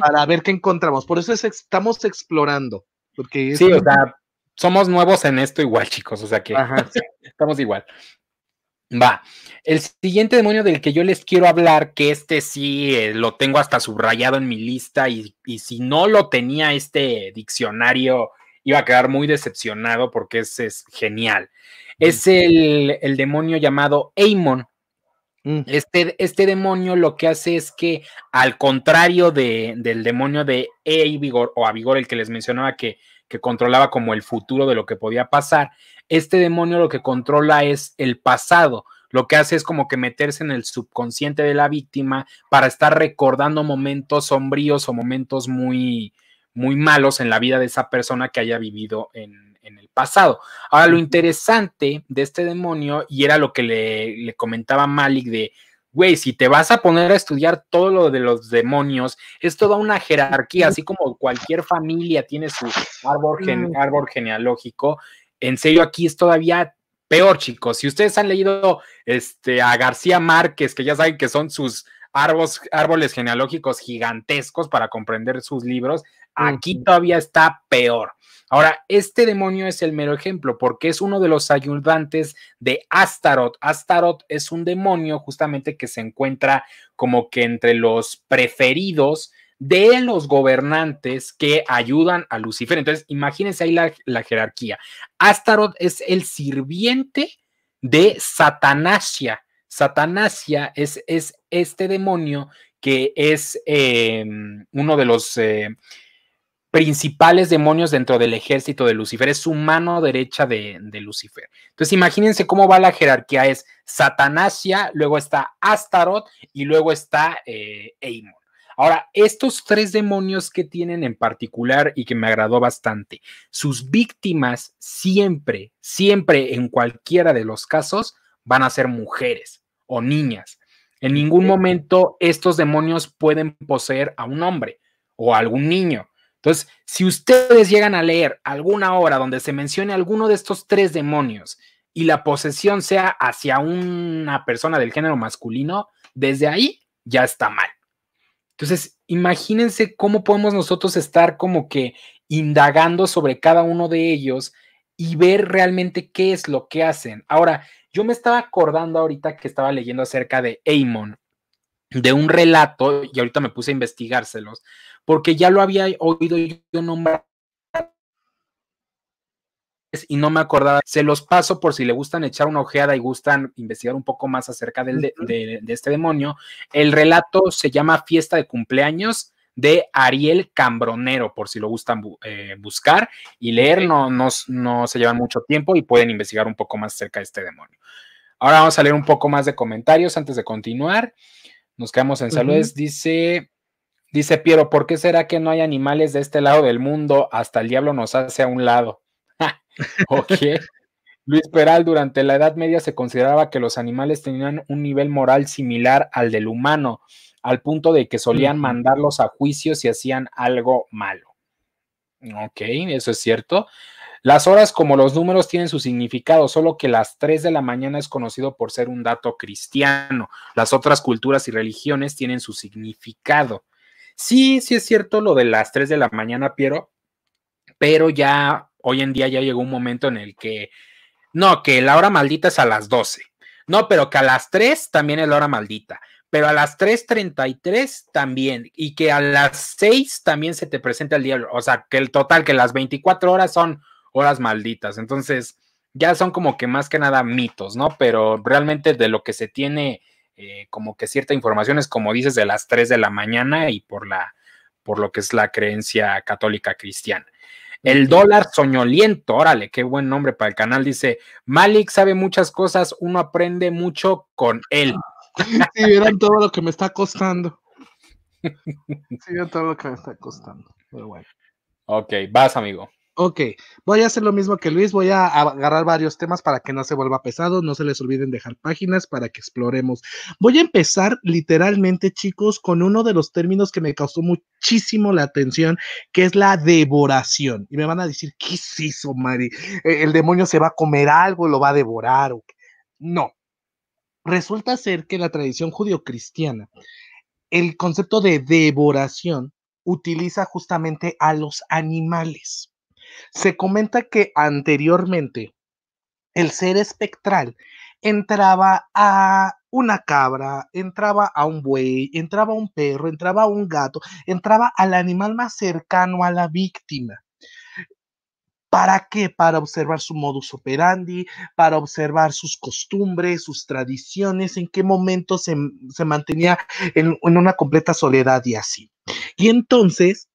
para ver qué encontramos. Por eso estamos explorando. Porque sí, o sea, somos nuevos en esto igual, chicos, o sea que estamos igual. Va, el siguiente demonio del que yo les quiero hablar, que este sí eh, lo tengo hasta subrayado en mi lista y si no lo tenía este diccionario iba a quedar muy decepcionado porque ese es genial. Es el, demonio llamado Amon. Mm. Este, este, demonio lo que hace es que, al contrario del demonio de vigor o Avigor, el que les mencionaba que, que controlaba como el futuro de lo que podía pasar, este demonio lo que controla es el pasado lo que hace es como que meterse en el subconsciente de la víctima para estar recordando momentos sombríos o momentos muy, muy malos en la vida de esa persona que haya vivido en, el pasado. Ahora, lo interesante de este demonio, y era lo que le, comentaba Malik de, güey, si te vas a poner a estudiar todo lo de los demonios, es toda una jerarquía, así como cualquier familia tiene su árbol, árbol genealógico. En serio, aquí es todavía peor, chicos. Si ustedes han leído este, a García Márquez, que ya saben que son sus árboles genealógicos gigantescos para comprender sus libros, Aquí todavía está peor. Ahora, este demonio es el mero ejemplo porque es uno de los ayudantes de Astaroth. Astaroth es un demonio justamente que se encuentra como que entre los preferidos de los gobernantes que ayudan a Lucifer. Entonces, imagínense ahí la, jerarquía. Astaroth es el sirviente de Satanasia. Satanasia es, es este demonio que es eh, uno de los... Eh, principales demonios dentro del ejército de Lucifer, es su mano derecha de, Lucifer. Entonces imagínense cómo va la jerarquía, es Satanasia, luego está Astaroth y luego está eh, Ahora, estos tres demonios que tienen en particular y que me agradó bastante, sus víctimas siempre, siempre en cualquiera de los casos van a ser mujeres o niñas. En ningún momento estos demonios pueden poseer a un hombre o a algún niño. Entonces, si ustedes llegan a leer alguna obra donde se mencione alguno de estos tres demonios y la posesión sea hacia una persona del género masculino, desde ahí ya está mal. Entonces, imagínense cómo podemos nosotros estar como que indagando sobre cada uno de ellos y ver realmente qué es lo que hacen. Ahora, yo me estaba acordando ahorita que estaba leyendo acerca de Amon, de un relato, y ahorita me puse a investigárselos, porque ya lo había oído yo nombrar y no me acordaba. Se los paso por si le gustan echar una ojeada y gustan investigar un poco más acerca de, este demonio. El relato se llama Fiesta de Cumpleaños de Ariel Cambronero, por si lo gustan eh, buscar y leer, no, no, se llevan mucho tiempo y pueden investigar un poco más acerca de este demonio. Ahora vamos a leer un poco más de comentarios antes de continuar. Nos quedamos en saludos. Dice Dice Piero, ¿por qué será que no hay animales de este lado del mundo? Hasta el diablo nos hace a un lado. ok. Luis Peral, durante la Edad Media se consideraba que los animales tenían un nivel moral similar al del humano, al punto de que solían mandarlos a juicio si hacían algo malo. Ok, eso es cierto. Las horas como los números tienen su significado, solo que las 3 de la mañana es conocido por ser un dato cristiano. Las otras culturas y religiones tienen su significado. Sí, sí es cierto lo de las 3 de la mañana, Piero, pero ya hoy en día ya llegó un momento en el que, no, que la hora maldita es a las 12, no, pero que a las 3 también es la hora maldita, pero a las 3.33 también, y que a las 6 también se te presenta el diablo, o sea, que el total, que las 24 horas son horas malditas, entonces ya son como que más que nada mitos, ¿no? Pero realmente de lo que se tiene eh, como que cierta información es como dices de las 3 de la mañana y por la por lo que es la creencia católica cristiana. El dólar soñoliento, órale, qué buen nombre para el canal, dice, Malik sabe muchas cosas, uno aprende mucho con él. Si sí, todo lo que me está costando. Si sí, todo lo que me está costando, pero bueno. Ok, vas, amigo. Ok, voy a hacer lo mismo que Luis, voy a agarrar varios temas para que no se vuelva pesado, no se les olviden dejar páginas para que exploremos. Voy a empezar literalmente, chicos, con uno de los términos que me causó muchísimo la atención, que es la devoración. Y me van a decir, ¿qué es eso, Mari? ¿E-, ¿El demonio se va a comer algo, lo va a devorar? No. Resulta ser que la tradición judio-cristiana, el concepto de devoración utiliza justamente a los animales se comenta que anteriormente el ser espectral entraba a una cabra, entraba a un buey, entraba a un perro, entraba a un gato, entraba al animal más cercano a la víctima. ¿Para qué? Para observar su modus operandi, para observar sus costumbres, sus tradiciones, en qué momento se, mantenía en, en, una completa soledad y así. Y entonces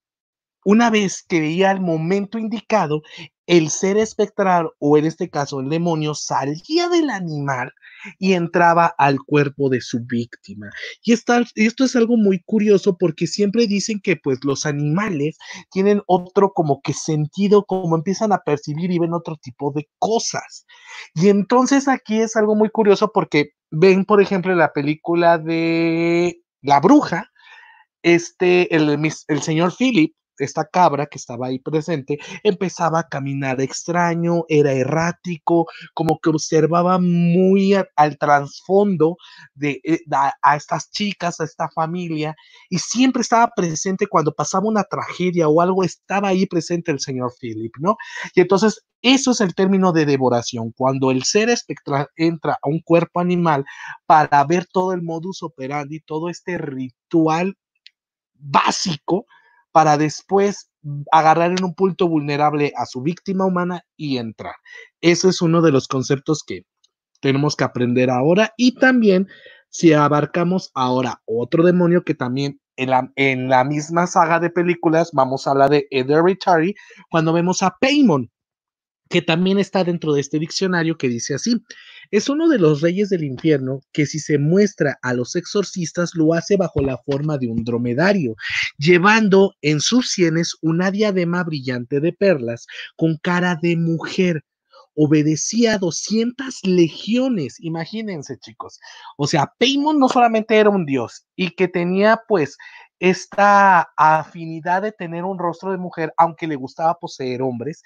una vez que veía el momento indicado, el ser espectral, o en este caso el demonio, salía del animal y entraba al cuerpo de su víctima. Y esto es algo muy curioso porque siempre dicen que pues los animales tienen otro como que sentido, como empiezan a percibir y ven otro tipo de cosas. Y entonces aquí es algo muy curioso porque ven, por ejemplo, la película de La Bruja, este, el, el señor Philip, esta cabra que estaba ahí presente empezaba a caminar extraño, era errático, como que observaba muy al trasfondo de, eh, a, a, estas chicas, a esta familia, y siempre estaba presente cuando pasaba una tragedia o algo, estaba ahí presente el señor Philip, ¿no? Y entonces eso es el término de devoración, cuando el ser espectral entra a un cuerpo animal para ver todo el modus operandi, todo este ritual básico para después agarrar en un punto vulnerable a su víctima humana y entrar. Ese es uno de los conceptos que tenemos que aprender ahora y también si abarcamos ahora otro demonio que también en la, misma saga de películas vamos a hablar de Hereditary cuando vemos a Paymon que también está dentro de este diccionario que dice así, es uno de los reyes del infierno que si se muestra a los exorcistas lo hace bajo la forma de un dromedario, llevando en sus sienes una diadema brillante de perlas con cara de mujer. Obedecía a 200 legiones, imagínense chicos. O sea, Paimon no solamente era un dios y que tenía pues esta afinidad de tener un rostro de mujer, aunque le gustaba poseer hombres,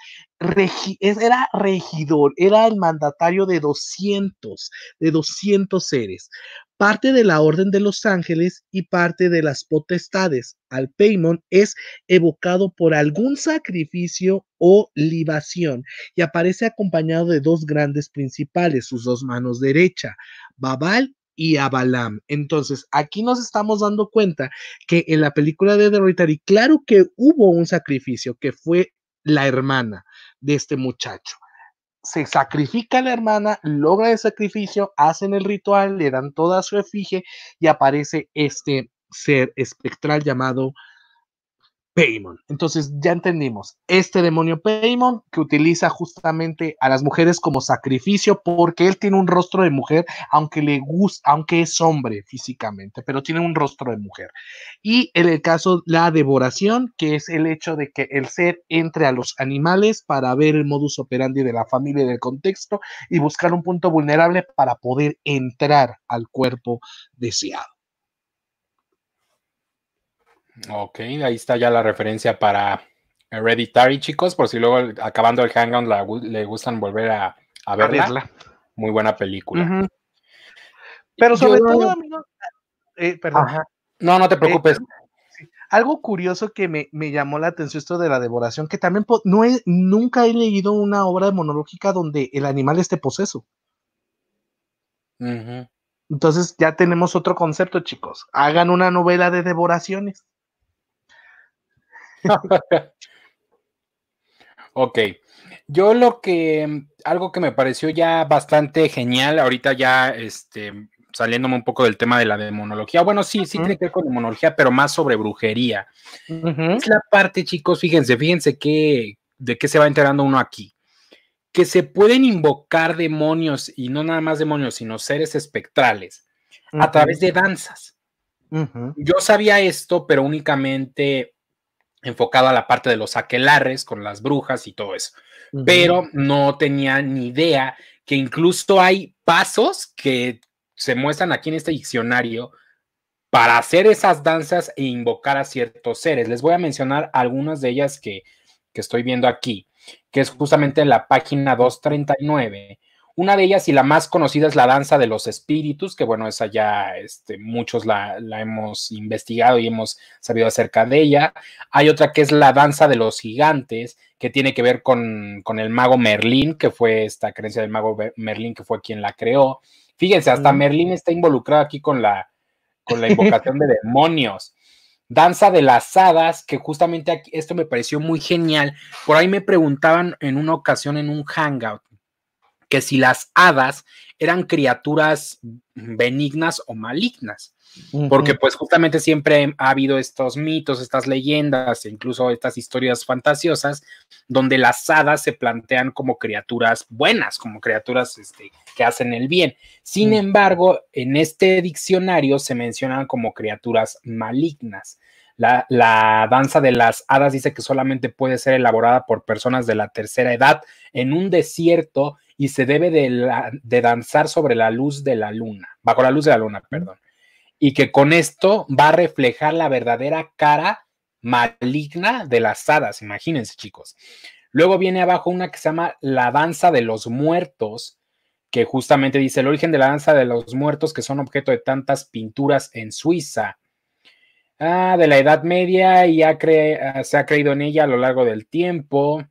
era regidor, era el mandatario de 200, de 200 seres, parte de la Orden de los Ángeles y parte de las potestades. Al peymon es evocado por algún sacrificio o libación y aparece acompañado de dos grandes principales, sus dos manos derecha, Babal y a Balam, Entonces, aquí nos estamos dando cuenta que en la película de The y claro que hubo un sacrificio que fue la hermana de este muchacho se sacrifica la hermana, logra el sacrificio, hacen el ritual, le dan toda su efigie y aparece este ser espectral llamado entonces ya entendimos, este demonio Paimon que utiliza justamente a las mujeres como sacrificio porque él tiene un rostro de mujer, aunque le gusta, aunque es hombre físicamente, pero tiene un rostro de mujer. Y en el caso la devoración, que es el hecho de que el ser entre a los animales para ver el modus operandi de la familia y del contexto y buscar un punto vulnerable para poder entrar al cuerpo deseado. Ok, ahí está ya la referencia para Hereditary, chicos, por si luego acabando el hangout le gustan volver a, verla. Muy buena película. Pero sobre todo, eh, perdón. No, no te eh, preocupes. algo curioso que me, llamó la atención esto de la devoración, que también no he, nunca he leído una obra monológica donde el animal esté poseso. Entonces ya tenemos otro concepto, chicos. Hagan una novela de devoraciones ok. Yo lo que, algo que me pareció ya bastante genial, ahorita ya este, saliéndome un poco del tema de la demonología, bueno, sí, sí tiene que ver con demonología, pero más sobre brujería. Es la parte, chicos, fíjense, fíjense de qué se va enterando uno aquí. Que se pueden invocar demonios, y no nada más demonios, sino seres espectrales, a través de danzas. Yo sabía esto, pero únicamente enfocado a la parte de los aquelares con las brujas y todo eso. Pero no tenía ni idea que incluso hay pasos que se muestran aquí en este diccionario para hacer esas danzas e invocar a ciertos seres. Les voy a mencionar algunas de ellas que, que estoy viendo aquí, que es justamente en la página 239 una de ellas y la más conocida es la danza de los espíritus, que bueno, esa ya este, muchos la, hemos investigado y hemos sabido acerca de ella. Hay otra que es la danza de los gigantes, que tiene que ver con, el mago Merlín, que fue esta creencia del mago Merlín, que fue quien la creó. Fíjense, hasta mm. Merlín está involucrado aquí con la, la invocación de demonios. Danza de las Hadas, que justamente esto me pareció muy genial. Por ahí me preguntaban en una ocasión en un hangout que si las hadas eran criaturas benignas o malignas. Porque pues justamente siempre ha habido estos mitos, estas leyendas, e incluso estas historias fantasiosas, donde las hadas se plantean como criaturas buenas, como criaturas este, que hacen el bien. Sin mm. embargo, en este diccionario se mencionan como criaturas malignas. La, la, danza de las hadas dice que solamente puede ser elaborada por personas de la tercera edad en un desierto y se debe de, de, danzar sobre la luz de la luna, bajo la luz de la luna, perdón. Y que con esto va a reflejar la verdadera cara maligna de las hadas, imagínense chicos. Luego viene abajo una que se llama La Danza de los Muertos, que justamente dice el origen de la Danza de los Muertos, que son objeto de tantas pinturas en Suiza. Ah, de la Edad Media y ah, se ha creído en ella a lo largo del tiempo.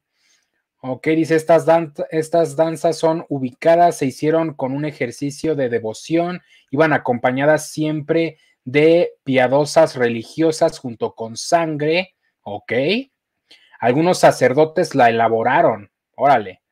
Ok, dice, estas, estas danzas son ubicadas, se hicieron con un ejercicio de devoción, iban acompañadas siempre de piadosas religiosas junto con sangre, ok. Algunos sacerdotes la elaboraron, órale.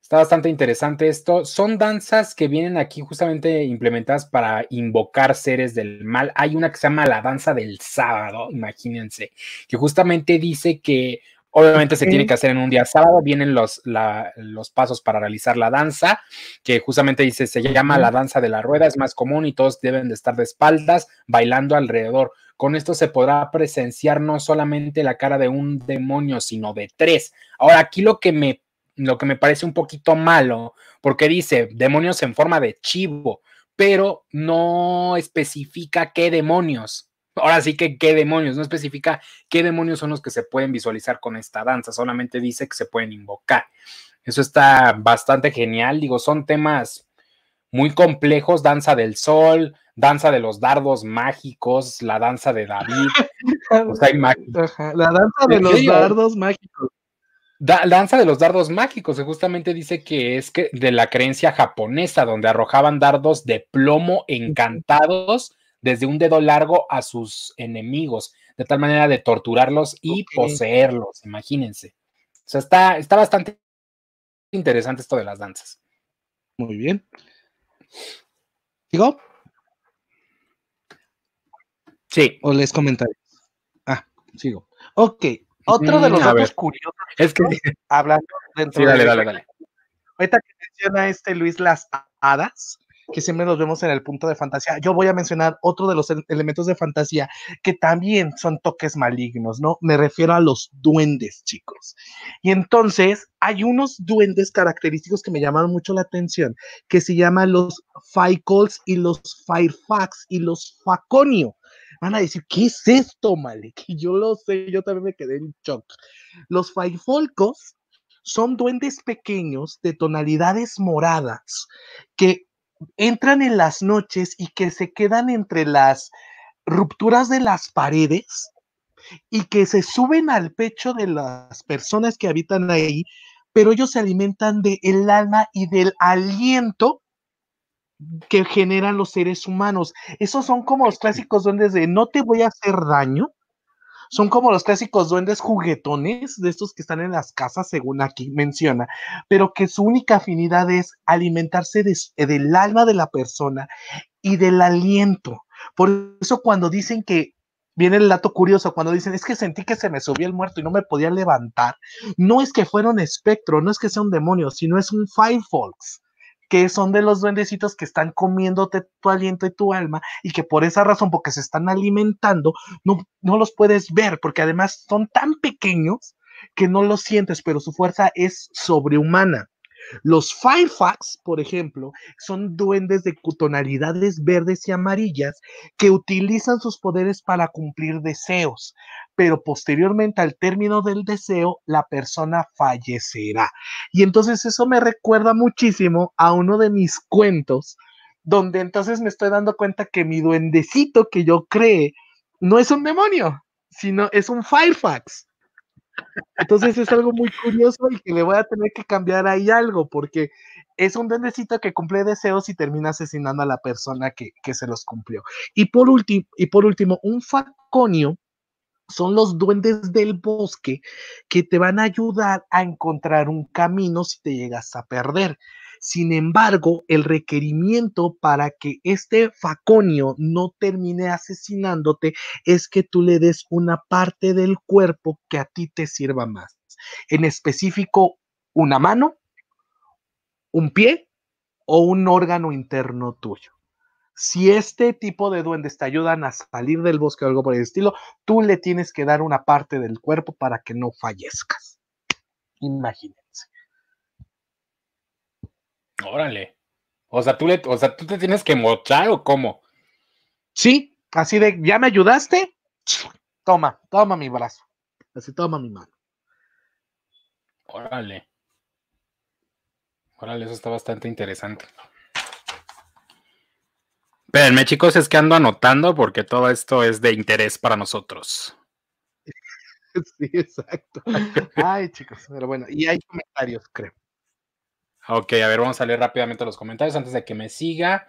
Está bastante interesante esto. Son danzas que vienen aquí justamente implementadas para invocar seres del mal. Hay una que se llama la danza del sábado, imagínense, que justamente dice que Obviamente se tiene que hacer en un día sábado. Vienen los, los pasos para realizar la danza, que justamente dice, se llama la danza de la rueda, es más común y todos deben de estar de espaldas bailando alrededor. Con esto se podrá presenciar no solamente la cara de un demonio, sino de tres. Ahora, aquí lo que me, lo que me parece un poquito malo, porque dice demonios en forma de chivo, pero no especifica qué demonios ahora sí que qué demonios, no especifica qué demonios son los que se pueden visualizar con esta danza, solamente dice que se pueden invocar. Eso está bastante genial, digo, son temas muy complejos, danza del sol, danza de los dardos mágicos, la danza de David, la danza de los dardos mágicos. la danza de los dardos mágicos, justamente dice que es que de la creencia japonesa, donde arrojaban dardos de plomo encantados desde un dedo largo a sus enemigos, de tal manera de torturarlos y poseerlos, imagínense. O sea, está, está bastante interesante esto de las danzas. Muy bien. ¿Sigo? Sí. ¿O les comentaré? Ah, sigo. Ok, otro de mm, los datos curiosos. Es que... Hablando dentro sí, de... dale, dale, dale. Ahorita que menciona este Luis las hadas, que siempre nos vemos en el punto de fantasía. Yo voy a mencionar otro de los elementos de fantasía que también son toques malignos, ¿no? Me refiero a los duendes, chicos. Y entonces hay unos duendes característicos que me llamaron mucho la atención, que se llaman los Ficols y los Firefax y los Faconio van a decir, ¿qué es esto, Malik? Y yo lo sé, yo también me quedé en shock. Los faifolcos son duendes pequeños de tonalidades moradas que entran en las noches y que se quedan entre las rupturas de las paredes y que se suben al pecho de las personas que habitan ahí, pero ellos se alimentan del alma y del aliento que generan los seres humanos. Esos son como los clásicos donde de no te voy a hacer daño, son como los clásicos duendes juguetones de estos que están en las casas, según aquí menciona, pero que su única afinidad es alimentarse eh, del alma de la persona y del aliento. Por eso cuando dicen que viene el dato curioso, cuando dicen, es que sentí que se me subía el muerto y no me podía levantar, no es que fuera un espectro, no es que sea un demonio, sino es un Firefox que son de los duendecitos que están comiéndote tu aliento y tu alma y que por esa razón, porque se están alimentando, no, no los puedes ver porque además son tan pequeños que no los sientes, pero su fuerza es sobrehumana. Los Firefax, por ejemplo, son duendes de tonalidades verdes y amarillas que utilizan sus poderes para cumplir deseos, pero posteriormente al término del deseo, la persona fallecerá. Y entonces eso me recuerda muchísimo a uno de mis cuentos, donde entonces me estoy dando cuenta que mi duendecito que yo cree no es un demonio, sino es un Firefax entonces es algo muy curioso y que le voy a tener que cambiar ahí algo, porque es un duendecito que cumple deseos y termina asesinando a la persona que, se los cumplió. Y por, y por último, un faconio son los duendes del bosque que te van a ayudar a encontrar un camino si te llegas a perder. Sin embargo, el requerimiento para que este faconio no termine asesinándote es que tú le des una parte del cuerpo que a ti te sirva más. En específico, una mano, un pie o un órgano interno tuyo. Si este tipo de duendes te ayudan a salir del bosque o algo por el estilo, tú le tienes que dar una parte del cuerpo para que no fallezcas. Imagínense. Órale. O sea, tú tú te tienes que mochar o cómo? Sí, así de, ¿ya me ayudaste? Toma, toma mi brazo. Así toma mi mano. Órale. Órale, eso está bastante interesante. Espérenme, chicos, es que ando anotando porque todo esto es de interés para nosotros. Sí, exacto. Ay, chicos, pero bueno, y hay comentarios, creo. Ok, a ver, vamos a leer rápidamente los comentarios antes de que me siga.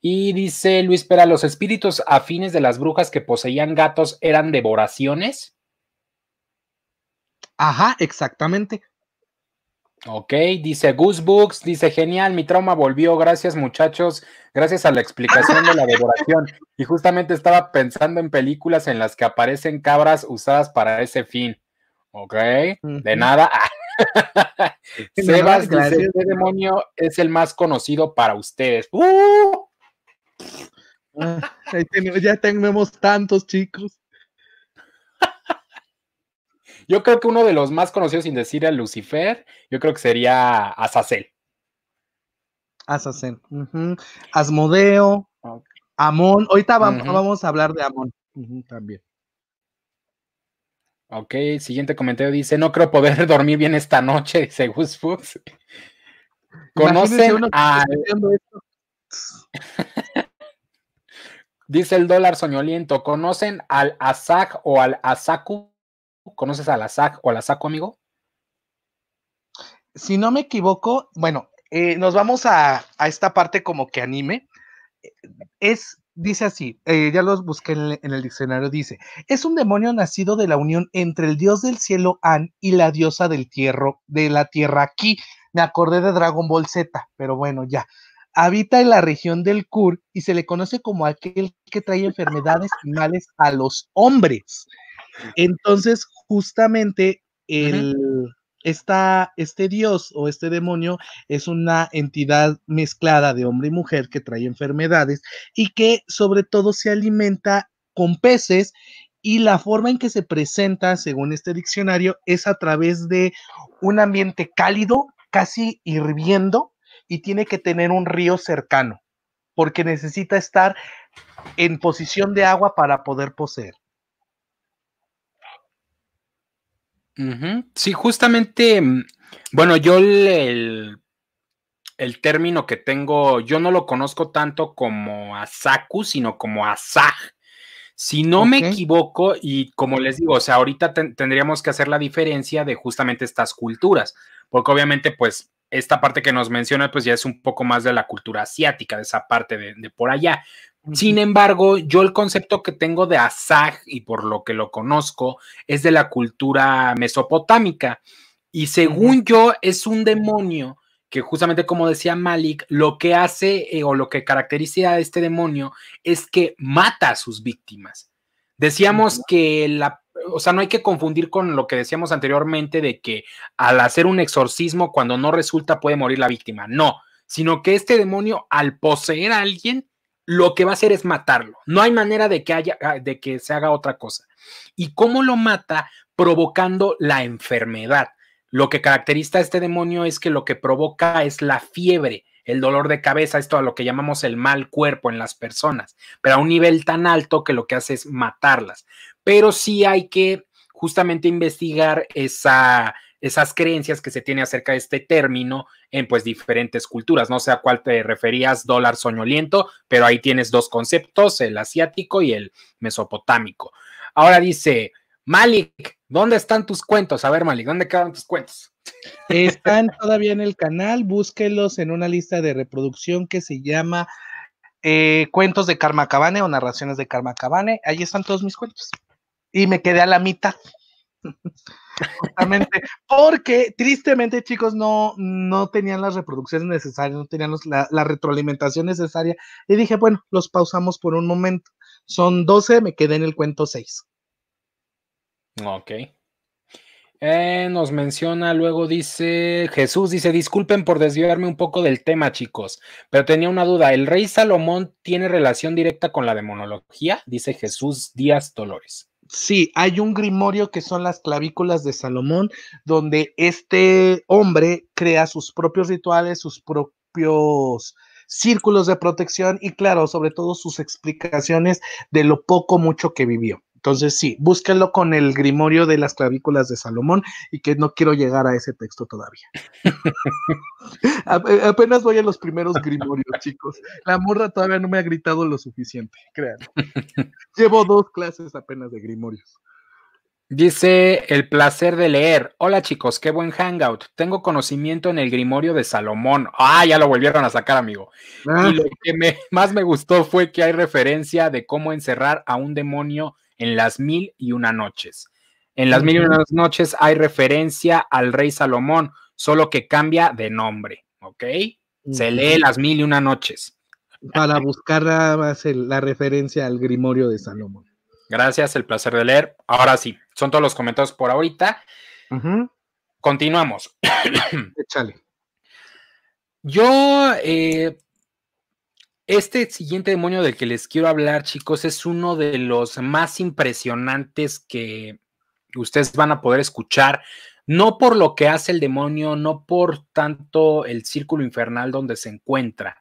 Y dice Luis Pera, ¿los espíritus afines de las brujas que poseían gatos eran devoraciones? Ajá, exactamente. Ok, dice Goosebooks, dice genial, mi trauma volvió, gracias muchachos, gracias a la explicación de la devoración. Y justamente estaba pensando en películas en las que aparecen cabras usadas para ese fin. Ok, de nada. Sebas dice, demonio es el más conocido para ustedes? ¡Uh! Ah, ya tenemos tantos chicos. Yo creo que uno de los más conocidos, sin decir a Lucifer, yo creo que sería Azazel. Azazel. Asmodeo. Amón. Ahorita vamos, a hablar de Amón también. Ok, siguiente comentario dice: No creo poder dormir bien esta noche, dice Gus Conocen a. dice el dólar soñoliento: ¿Conocen al Asak o al Asaku? ¿Conoces al Asak o al Asaku, amigo? Si no me equivoco, bueno, eh, nos vamos a, a esta parte como que anime. Es dice así, eh, ya los busqué en el, diccionario, dice, es un demonio nacido de la unión entre el dios del cielo An y la diosa del tierro, de la tierra aquí. Me acordé de Dragon Ball Z, pero bueno, ya. Habita en la región del Kur y se le conoce como aquel que trae enfermedades y males a los hombres. Entonces, justamente el, este dios o este demonio es una entidad mezclada de hombre y mujer que trae enfermedades y que sobre todo se alimenta con peces y la forma en que se presenta, según este diccionario, es a través de un ambiente cálido, casi hirviendo, y tiene que tener un río cercano, porque necesita estar en posición de agua para poder poseer. Sí, justamente, mm, bueno, yo el, el, término que tengo, yo no lo conozco tanto como Asaku, sino como Asaj. Si no me equivoco, y como les digo, o sea, ahorita tendríamos que hacer la diferencia de justamente estas culturas, porque obviamente, pues, esta parte que nos menciona, pues ya es un poco más de la cultura asiática, de esa parte de, por allá. Sin embargo, yo el concepto que tengo de Asaj y por lo que lo conozco es de la cultura mesopotámica. Y según yo, es un demonio que justamente como decía Malik, lo que hace eh, o lo que caracteriza a este demonio es que mata a sus víctimas. Decíamos que la o sea, no hay que confundir con lo que decíamos anteriormente de que al hacer un exorcismo, cuando no resulta, puede morir la víctima. No, sino que este demonio, al poseer a alguien, lo que va a hacer es matarlo. No hay manera de que haya, ah, de que se haga otra cosa. ¿Y cómo lo mata? Provocando la enfermedad. Lo que caracteriza a este demonio es que lo que provoca es la fiebre, el dolor de cabeza, esto a lo que llamamos el mal cuerpo en las personas, pero a un nivel tan alto que lo que hace es matarlas pero sí hay que justamente investigar esa, esas creencias que se tiene acerca de este término en pues diferentes culturas. No sé a cuál te referías, dólar soñoliento, pero ahí tienes dos conceptos, el asiático y el mesopotámico. Ahora dice, Malik, ¿dónde están tus cuentos? A ver, Malik, ¿dónde quedan tus cuentos? Están todavía en el canal, búsquelos en una lista de reproducción que se llama eh, Cuentos de Karma Cabane o Narraciones de Karma Cabane. Ahí están todos mis cuentos y me quedé a la mitad. Justamente, porque tristemente, chicos, no, no tenían las reproducciones necesarias, no tenían la, retroalimentación necesaria. Y dije, bueno, los pausamos por un momento. Son 12, me quedé en el cuento 6. Ok. Eh, nos menciona, luego dice Jesús, dice, disculpen por desviarme un poco del tema, chicos, pero tenía una duda, ¿el rey Salomón tiene relación directa con la demonología? Dice Jesús Díaz Dolores. Sí, hay un grimorio que son las clavículas de Salomón, donde este hombre crea sus propios rituales, sus propios círculos de protección y claro, sobre todo sus explicaciones de lo poco mucho que vivió. Entonces, sí, búsquenlo con el grimorio de las clavículas de Salomón y que no quiero llegar a ese texto todavía. Eh, apenas voy a los primeros grimorios, chicos. La morra todavía no me ha gritado lo suficiente, créanlo. Llevo dos clases apenas de grimorios. Dice el placer de leer. Hola chicos, qué buen hangout. Tengo conocimiento en el Grimorio de Salomón. Ah, ya lo volvieron a sacar, amigo. Y ah. lo que más me gustó fue que hay referencia de cómo encerrar a un demonio en las mil y una noches. En las mil y una noches hay referencia al rey Salomón, solo que cambia de nombre, ¿ok? Se lee las mil y una noches. Para buscar la, referencia al grimorio de Salomón. Gracias, el placer de leer. Ahora sí, son todos los comentarios por ahorita. Continuamos. Échale. Yo eh, este siguiente demonio del que les quiero hablar, chicos, es uno de los más impresionantes que ustedes van a poder escuchar. No por lo que hace el demonio, no por tanto el círculo infernal donde se encuentra,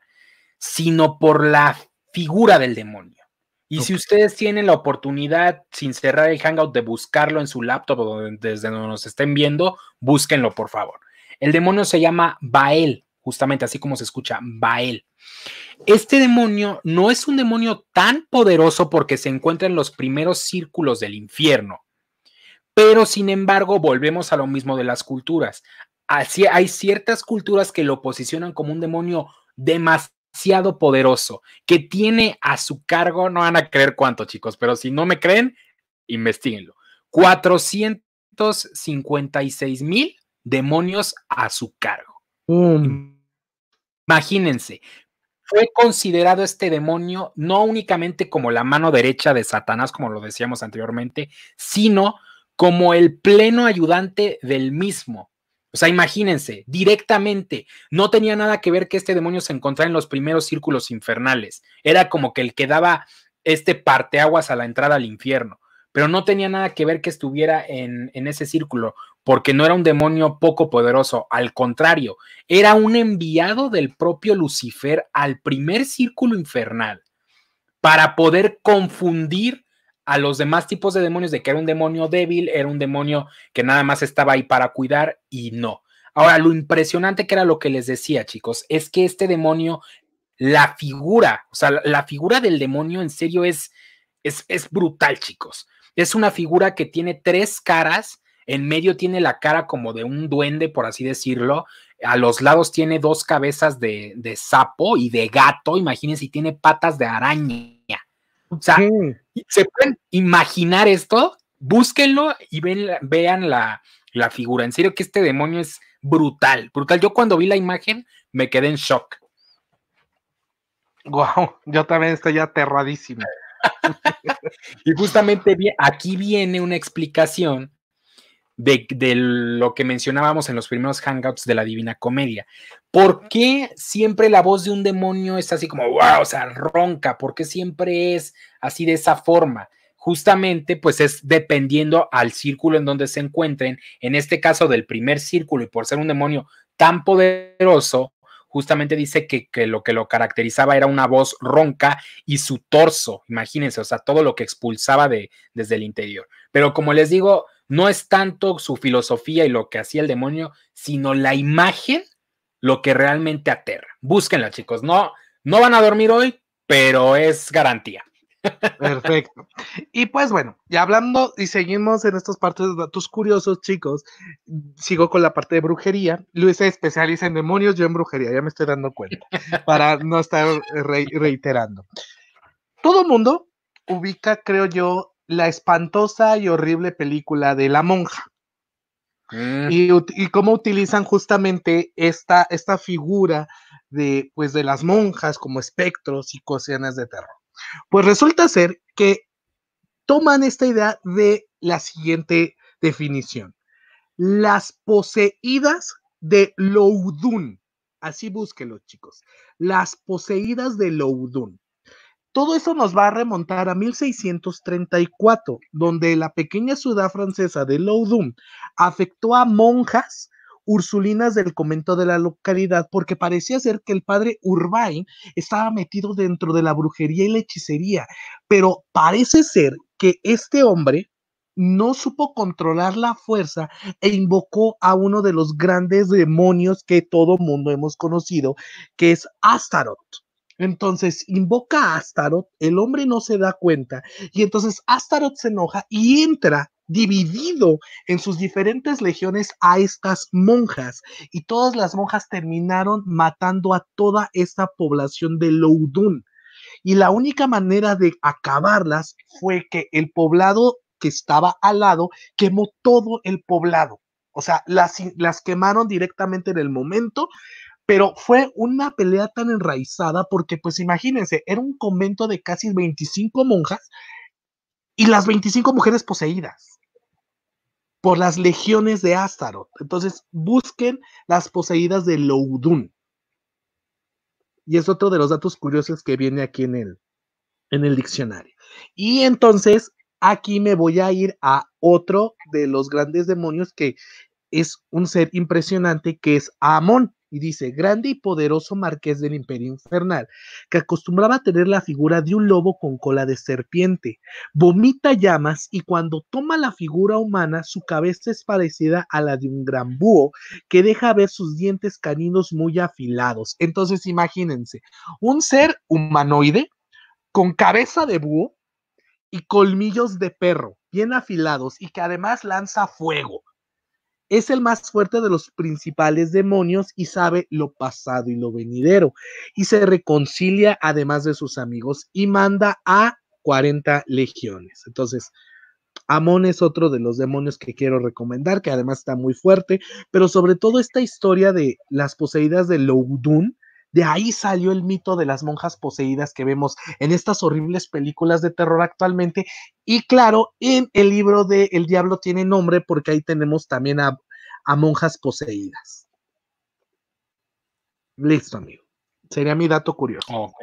sino por la figura del demonio. Y si ustedes tienen la oportunidad, sin cerrar el hangout, de buscarlo en su laptop o desde donde nos estén viendo, búsquenlo, por favor. El demonio se llama Bael justamente así como se escucha, Bael. Este demonio no es un demonio tan poderoso porque se encuentra en los primeros círculos del infierno. Pero sin embargo, volvemos a lo mismo de las culturas. Así hay ciertas culturas que lo posicionan como un demonio demasiado poderoso, que tiene a su cargo, no van a creer cuánto, chicos, pero si no me creen, investiguenlo. 456 mil demonios a su cargo. Imagínense, fue considerado este demonio no únicamente como la mano derecha de Satanás, como lo decíamos anteriormente, sino como el pleno ayudante del mismo. O sea, imagínense, directamente, no tenía nada que ver que este demonio se encontrara en los primeros círculos infernales. Era como que el que daba este parteaguas a la entrada al infierno, pero no tenía nada que ver que estuviera en, ese círculo porque no era un demonio poco poderoso, al contrario, era un enviado del propio Lucifer al primer círculo infernal para poder confundir a los demás tipos de demonios de que era un demonio débil, era un demonio que nada más estaba ahí para cuidar y no. Ahora, lo impresionante que era lo que les decía, chicos, es que este demonio, la figura, o sea, la figura del demonio en serio es, es, es brutal, chicos. Es una figura que tiene tres caras en medio tiene la cara como de un duende, por así decirlo, a los lados tiene dos cabezas de, de sapo y de gato, imagínense, y tiene patas de araña. O sea, ¿se pueden imaginar esto? Búsquenlo y vean la, figura. En serio que este demonio es brutal, brutal. Yo cuando vi la imagen me quedé en shock. Wow, yo también estoy aterradísimo y justamente aquí viene una explicación de, lo que mencionábamos en los primeros hangouts de la Divina Comedia. ¿Por qué siempre la voz de un demonio es así como, wow, o sea, ronca? ¿Por qué siempre es así de esa forma? justamente pues es dependiendo al círculo en donde se encuentren, en este caso del primer círculo y por ser un demonio tan poderoso, justamente dice que, que, lo que lo caracterizaba era una voz ronca y su torso, imagínense, o sea, todo lo que expulsaba de, desde el interior. Pero como les digo, no es tanto su filosofía y lo que hacía el demonio, sino la imagen lo que realmente aterra. Búsquenla, chicos. No, no van a dormir hoy, pero es garantía. Perfecto. Y pues bueno, ya hablando y seguimos en estas partes de datos curiosos, chicos, sigo con la parte de brujería. Luis se especializa en demonios, yo en brujería, ya me estoy dando cuenta, para no estar reiterando. Todo mundo ubica, creo yo, la espantosa y horrible película de La Monja. Mm. Y, cómo utilizan justamente esta, esta figura de, pues, de las monjas como espectros y cosas de terror. Pues resulta ser que toman esta idea de la siguiente definición. Las poseídas de Loudun. Así búsquelo, chicos. Las poseídas de Loudun. Todo eso nos va a remontar a 1634, donde la pequeña ciudad francesa de Loudun afectó a monjas ursulinas del convento de la localidad, porque parecía ser que el padre Urbain estaba metido dentro de la brujería y la hechicería, pero parece ser que este hombre no supo controlar la fuerza e invocó a uno de los grandes demonios que todo mundo hemos conocido, que es Astaroth. Entonces invoca a Astaroth, el hombre no se da cuenta y entonces Astaroth se enoja y entra dividido en sus diferentes legiones a estas monjas y todas las monjas terminaron matando a toda esta población de Loudun. Y la única manera de acabarlas fue que el poblado que estaba al lado quemó todo el poblado. O sea, las, las quemaron directamente en el momento, pero fue una pelea tan enraizada porque, pues imagínense, era un convento de casi 25 monjas y las 25 mujeres poseídas por las legiones de Astaroth. Entonces, busquen las poseídas de Loudun. Y es otro de los datos curiosos que viene aquí en el, en el diccionario. Y entonces, aquí me voy a ir a otro de los grandes demonios que es un ser impresionante, que es Amon y dice, grande y poderoso marqués del imperio infernal, que acostumbraba a tener la figura de un lobo con cola de serpiente, vomita llamas y cuando toma la figura humana su cabeza es parecida a la de un gran búho que deja ver sus dientes caninos muy afilados. Entonces imagínense, un ser humanoide con cabeza de búho y colmillos de perro bien afilados y que además lanza fuego es el más fuerte de los principales demonios y sabe lo pasado y lo venidero. Y se reconcilia además de sus amigos y manda a 40 legiones. Entonces, Amon es otro de los demonios que quiero recomendar, que además está muy fuerte, pero sobre todo esta historia de las poseídas de Loudun de ahí salió el mito de las monjas poseídas que vemos en estas horribles películas de terror actualmente. Y claro, en el libro de El Diablo tiene nombre porque ahí tenemos también a, monjas poseídas. Listo, amigo. Sería mi dato curioso.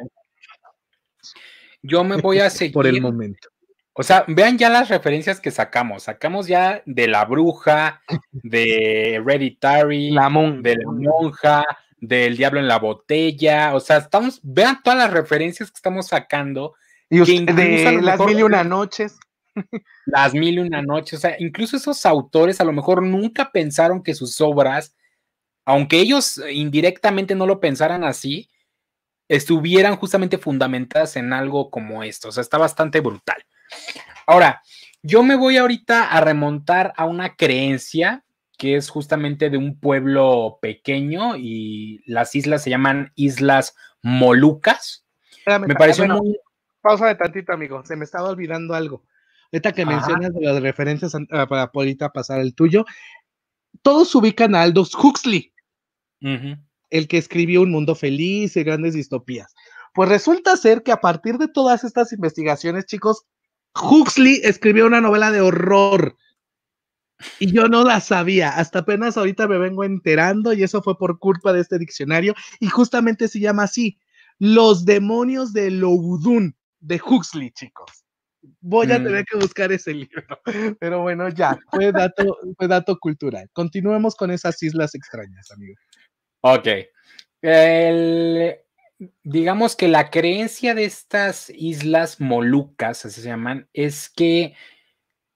Yo me voy a seguir. Por el momento. O sea, vean ya las referencias que sacamos. Sacamos ya de la bruja, de Redditary, de la monja, del diablo en la botella, o sea, estamos, vean todas las referencias que estamos sacando. Y de las mil y una noches. Las mil y una noches, o sea, incluso esos autores a lo mejor nunca pensaron que sus obras, aunque ellos indirectamente no lo pensaran así, estuvieran justamente fundamentadas en algo como esto, o sea, está bastante brutal. Ahora, yo me voy ahorita a remontar a una creencia que es justamente de un pueblo pequeño y las islas se llaman Islas Molucas. me pareció muy... Pausa de tantito, amigo. Se me estaba olvidando algo. Ahorita que mencionas de las referencias ah, para ahorita pasar el tuyo, todos ubican a Aldous Huxley, el que escribió Un Mundo Feliz y Grandes Distopías. Pues resulta ser que a partir de todas estas investigaciones, chicos, Huxley escribió una novela de horror y yo no la sabía, hasta apenas ahorita me vengo enterando y eso fue por culpa de este diccionario y justamente se llama así, Los demonios de Logudun de Huxley, chicos. Voy a tener mm. que buscar ese libro, pero bueno, ya, fue dato, fue dato cultural. Continuemos con esas islas extrañas, amigo. Ok. digamos que la creencia de estas islas molucas, así se llaman, es que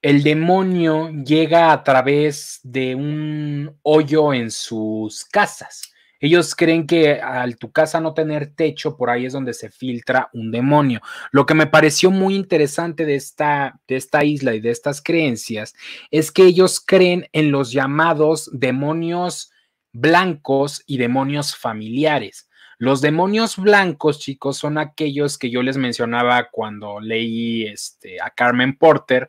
el demonio llega a través de un hoyo en sus casas. Ellos creen que al tu casa no tener techo, por ahí es donde se filtra un demonio. Lo que me pareció muy interesante de esta, de esta isla y de estas creencias es que ellos creen en los llamados demonios blancos y demonios familiares. Los demonios blancos, chicos, son aquellos que yo les mencionaba cuando leí este, a Carmen Porter,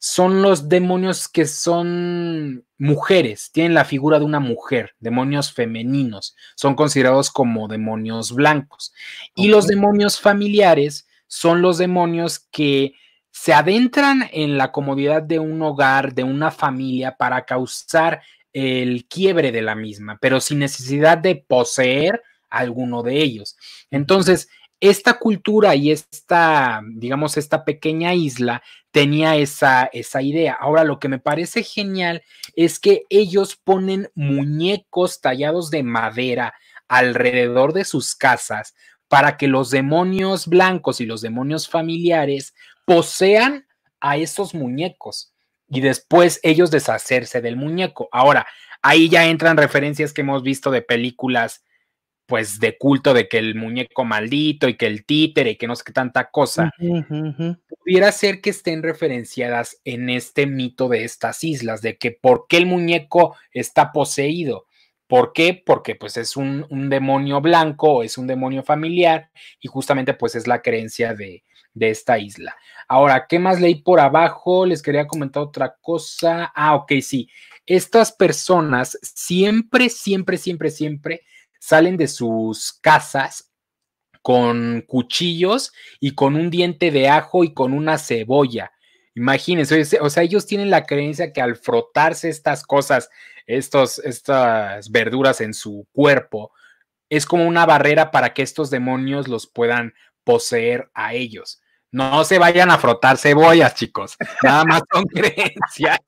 son los demonios que son mujeres, tienen la figura de una mujer, demonios femeninos, son considerados como demonios blancos. Y los demonios familiares son los demonios que se adentran en la comodidad de un hogar, de una familia, para causar el quiebre de la misma, pero sin necesidad de poseer alguno de ellos. Entonces, esta cultura y esta, digamos, esta pequeña isla tenía esa, esa idea. Ahora, lo que me parece genial es que ellos ponen muñecos tallados de madera alrededor de sus casas para que los demonios blancos y los demonios familiares posean a esos muñecos y después ellos deshacerse del muñeco. Ahora, ahí ya entran referencias que hemos visto de películas pues de culto de que el muñeco maldito y que el títere y que no sé qué tanta cosa, pudiera ser que estén referenciadas en este mito de estas islas, de que por qué el muñeco está poseído. ¿Por qué? Porque pues es un, demonio blanco, es un demonio familiar y justamente pues es la creencia de, de esta isla. Ahora, ¿qué más leí por abajo? Les quería comentar otra cosa. Ah, ok, sí. Estas personas siempre, siempre, siempre, siempre salen de sus casas con cuchillos y con un diente de ajo y con una cebolla. Imagínense, o sea, ellos tienen la creencia que al frotarse estas cosas, estos, estas verduras en su cuerpo, es como una barrera para que estos demonios los puedan poseer a ellos. No se vayan a frotar cebollas, chicos. Nada más son creencias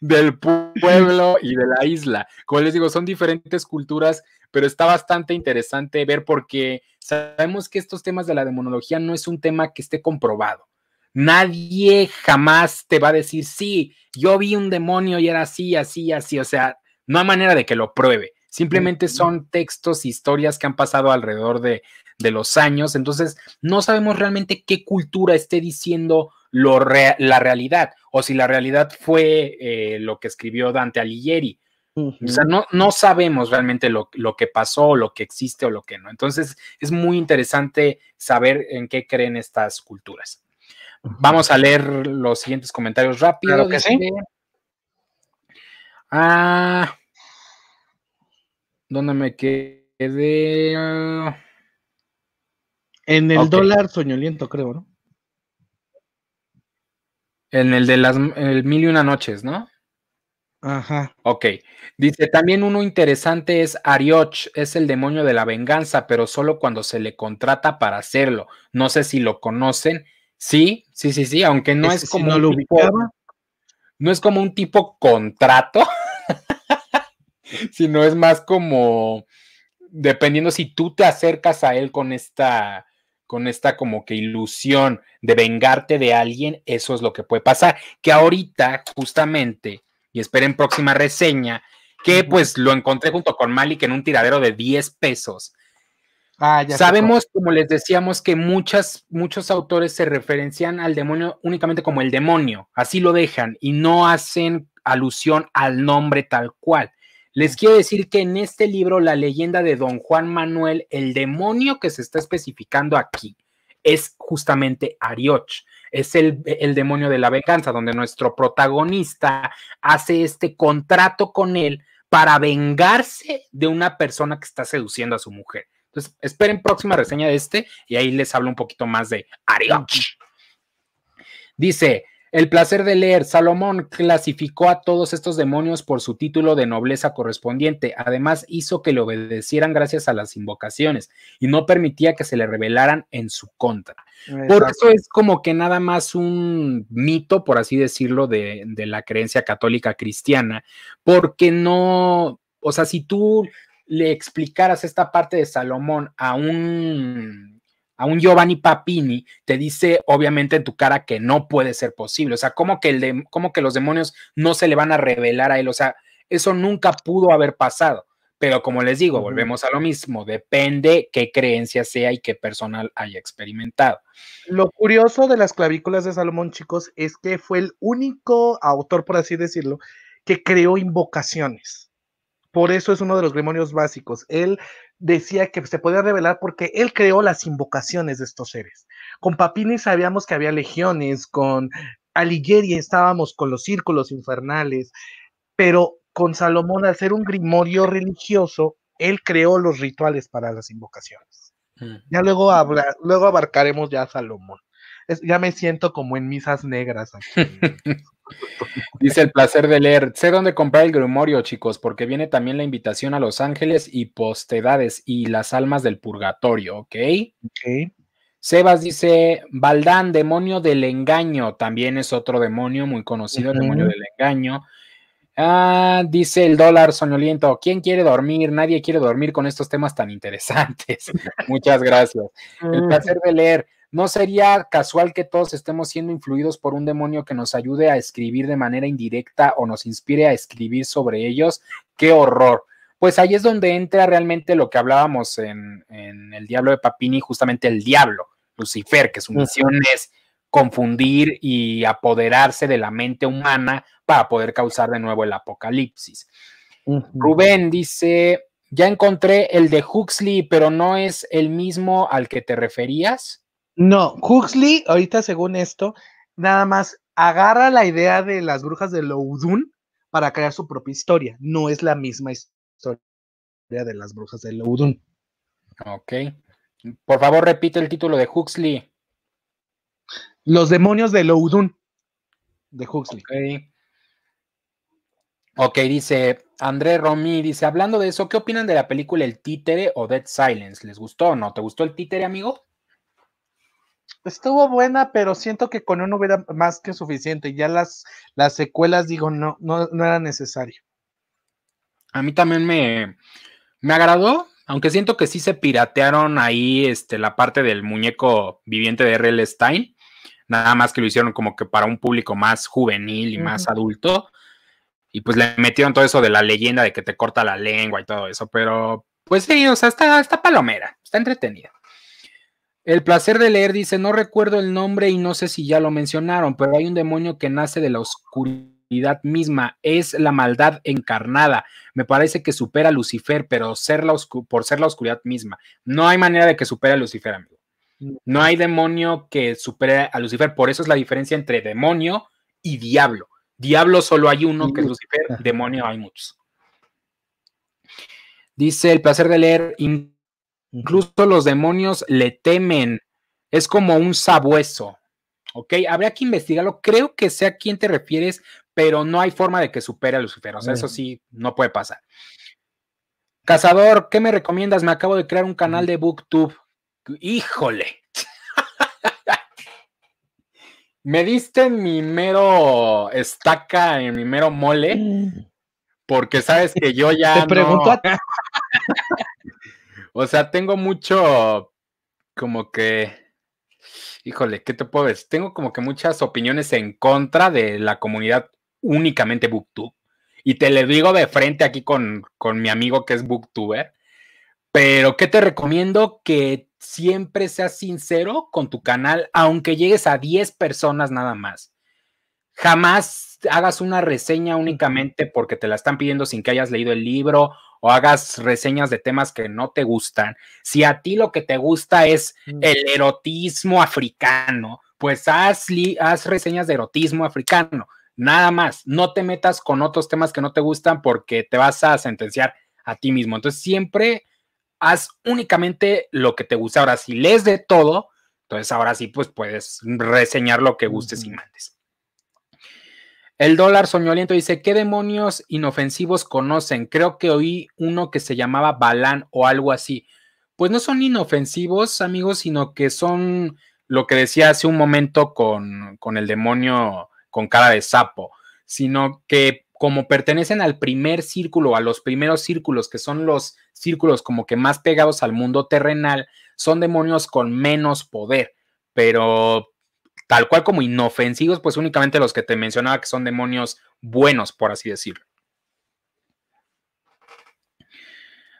del pueblo y de la isla. Como les digo, son diferentes culturas, pero está bastante interesante ver porque sabemos que estos temas de la demonología no es un tema que esté comprobado. Nadie jamás te va a decir, sí, yo vi un demonio y era así, así, así. O sea, no hay manera de que lo pruebe. Simplemente son textos, historias que han pasado alrededor de, los años. Entonces, no sabemos realmente qué cultura esté diciendo la realidad o si la realidad fue eh, lo que escribió Dante Alighieri. O sea, no, no sabemos realmente lo, que pasó, lo que existe o lo que no. Entonces, es muy interesante saber en qué creen estas culturas. Vamos a leer los siguientes comentarios rápido. que Ah, ¿dónde me quedé? En el dólar soñoliento, creo, ¿no? En el de las mil y una noches, ¿no? Ajá. Ok. Dice, también uno interesante es Arioch, es el demonio de la venganza, pero solo cuando se le contrata para hacerlo. No sé si lo conocen. Sí, sí, sí, sí, aunque no es como no es como un tipo contrato, sino es más como dependiendo si tú te acercas a él con esta con esta como que ilusión de vengarte de alguien, eso es lo que puede pasar. Que ahorita, justamente, y esperen próxima reseña, que pues lo encontré junto con Malik en un tiradero de 10 pesos. Ah, ya Sabemos, como les decíamos, que muchas, muchos autores se referencian al demonio únicamente como el demonio, así lo dejan y no hacen alusión al nombre tal cual. Les quiero decir que en este libro, la leyenda de Don Juan Manuel, el demonio que se está especificando aquí es justamente Arioch. Es el, demonio de la venganza, donde nuestro protagonista hace este contrato con él para vengarse de una persona que está seduciendo a su mujer. Entonces, esperen próxima reseña de este y ahí les hablo un poquito más de Arioch. Dice, el placer de leer. Salomón clasificó a todos estos demonios por su título de nobleza correspondiente. Además, hizo que le obedecieran gracias a las invocaciones y no permitía que se le revelaran en su contra. Por eso es como que nada más un mito, por así decirlo, de, de la creencia católica cristiana, porque no, o sea, si tú le explicaras esta parte de Salomón a un a un Giovanni Papini, te dice obviamente en tu cara que no puede ser posible. O sea, ¿cómo que, el cómo que los demonios no se le van a revelar a él? O sea, eso nunca pudo haber pasado. Pero como les digo, volvemos a lo mismo, depende qué creencia sea y qué personal haya experimentado. Lo curioso de las clavículas de Salomón, chicos, es que fue el único autor, por así decirlo, que creó invocaciones. Por eso es uno de los grimorios básicos. Él decía que se podía revelar porque él creó las invocaciones de estos seres. Con Papini sabíamos que había legiones, con Alighieri estábamos con los círculos infernales, pero con Salomón, al ser un grimorio religioso, él creó los rituales para las invocaciones. Mm. Ya luego, luego abarcaremos ya a Salomón. ya me siento como en misas negras aquí. Dice el placer de leer. Sé dónde comprar el grumorio, chicos, porque viene también la invitación a los ángeles y postedades y las almas del purgatorio, ¿ok? Sebas dice, Baldán, demonio del engaño, también es otro demonio muy conocido, demonio del engaño. Ah, dice el dólar soñoliento, ¿quién quiere dormir? Nadie quiere dormir con estos temas tan interesantes. Muchas gracias. El placer de leer. ¿No sería casual que todos estemos siendo influidos por un demonio que nos ayude a escribir de manera indirecta o nos inspire a escribir sobre ellos? ¡Qué horror! Pues ahí es donde entra realmente lo que hablábamos en, El Diablo de Papini, justamente el diablo, Lucifer, que su misión es confundir y apoderarse de la mente humana para poder causar de nuevo el apocalipsis. Rubén dice, ya encontré el de Huxley, pero no es el mismo al que te referías. No, Huxley, ahorita según esto, nada más agarra la idea de las brujas de Loudun para crear su propia historia. No es la misma historia de las brujas de Loudun. Ok. Por favor, repite el título de Huxley. Los demonios de Loudun, de Huxley. Okay. Ok, dice André Romy, dice, hablando de eso, ¿qué opinan de la película El Títere o Dead Silence? ¿Les gustó o no? ¿Te gustó el títere, amigo? estuvo buena, pero siento que con uno hubiera más que suficiente. Ya las, las secuelas, digo, no, no, no era necesario. A mí también me, me agradó, aunque siento que sí se piratearon ahí este, la parte del muñeco viviente de R.L. Stein, nada más que lo hicieron como que para un público más juvenil y más adulto, y pues le metieron todo eso de la leyenda de que te corta la lengua y todo eso, pero pues sí, o sea, está, está palomera, está entretenida. El placer de leer dice, no recuerdo el nombre y no sé si ya lo mencionaron, pero hay un demonio que nace de la oscuridad misma, es la maldad encarnada. Me parece que supera a Lucifer, pero por ser la oscuridad misma. No hay manera de que supere a Lucifer, amigo. No hay demonio que supere a Lucifer, por eso es la diferencia entre demonio y diablo. Diablo solo hay uno que es Lucifer, demonio hay muchos. Dice el placer de leer Incluso los demonios le temen. Es como un sabueso. ¿Ok? Habría que investigarlo. Creo que sé a quién te refieres, pero no hay forma de que supere a Lucifer. O sea, eso sí, no puede pasar. Cazador, ¿qué me recomiendas? Me acabo de crear un canal de BookTube. Híjole. me diste mi mero estaca, en mi mero mole, mm. porque sabes que yo ya. Te pregunto. A... O sea, tengo mucho como que, híjole, ¿qué te puedo decir? Tengo como que muchas opiniones en contra de la comunidad únicamente booktube. Y te le digo de frente aquí con, mi amigo que es booktuber. Pero que te recomiendo? Que siempre seas sincero con tu canal, aunque llegues a 10 personas nada más. Jamás hagas una reseña únicamente porque te la están pidiendo sin que hayas leído el libro o hagas reseñas de temas que no te gustan, si a ti lo que te gusta es mm. el erotismo africano, pues haz, reseñas de erotismo africano, nada más, no te metas con otros temas que no te gustan porque te vas a sentenciar a ti mismo. Entonces siempre haz únicamente lo que te gusta. Ahora, si lees de todo, entonces ahora sí, pues puedes reseñar lo que gustes y mandes. El dólar soñoliento dice, ¿qué demonios inofensivos conocen? Creo que oí uno que se llamaba Balán o algo así. Pues no son inofensivos, amigos, sino que son lo que decía hace un momento con, con el demonio con cara de sapo, sino que como pertenecen al primer círculo, a los primeros círculos, que son los círculos como que más pegados al mundo terrenal, son demonios con menos poder, pero tal cual como inofensivos, pues únicamente los que te mencionaba que son demonios buenos, por así decirlo.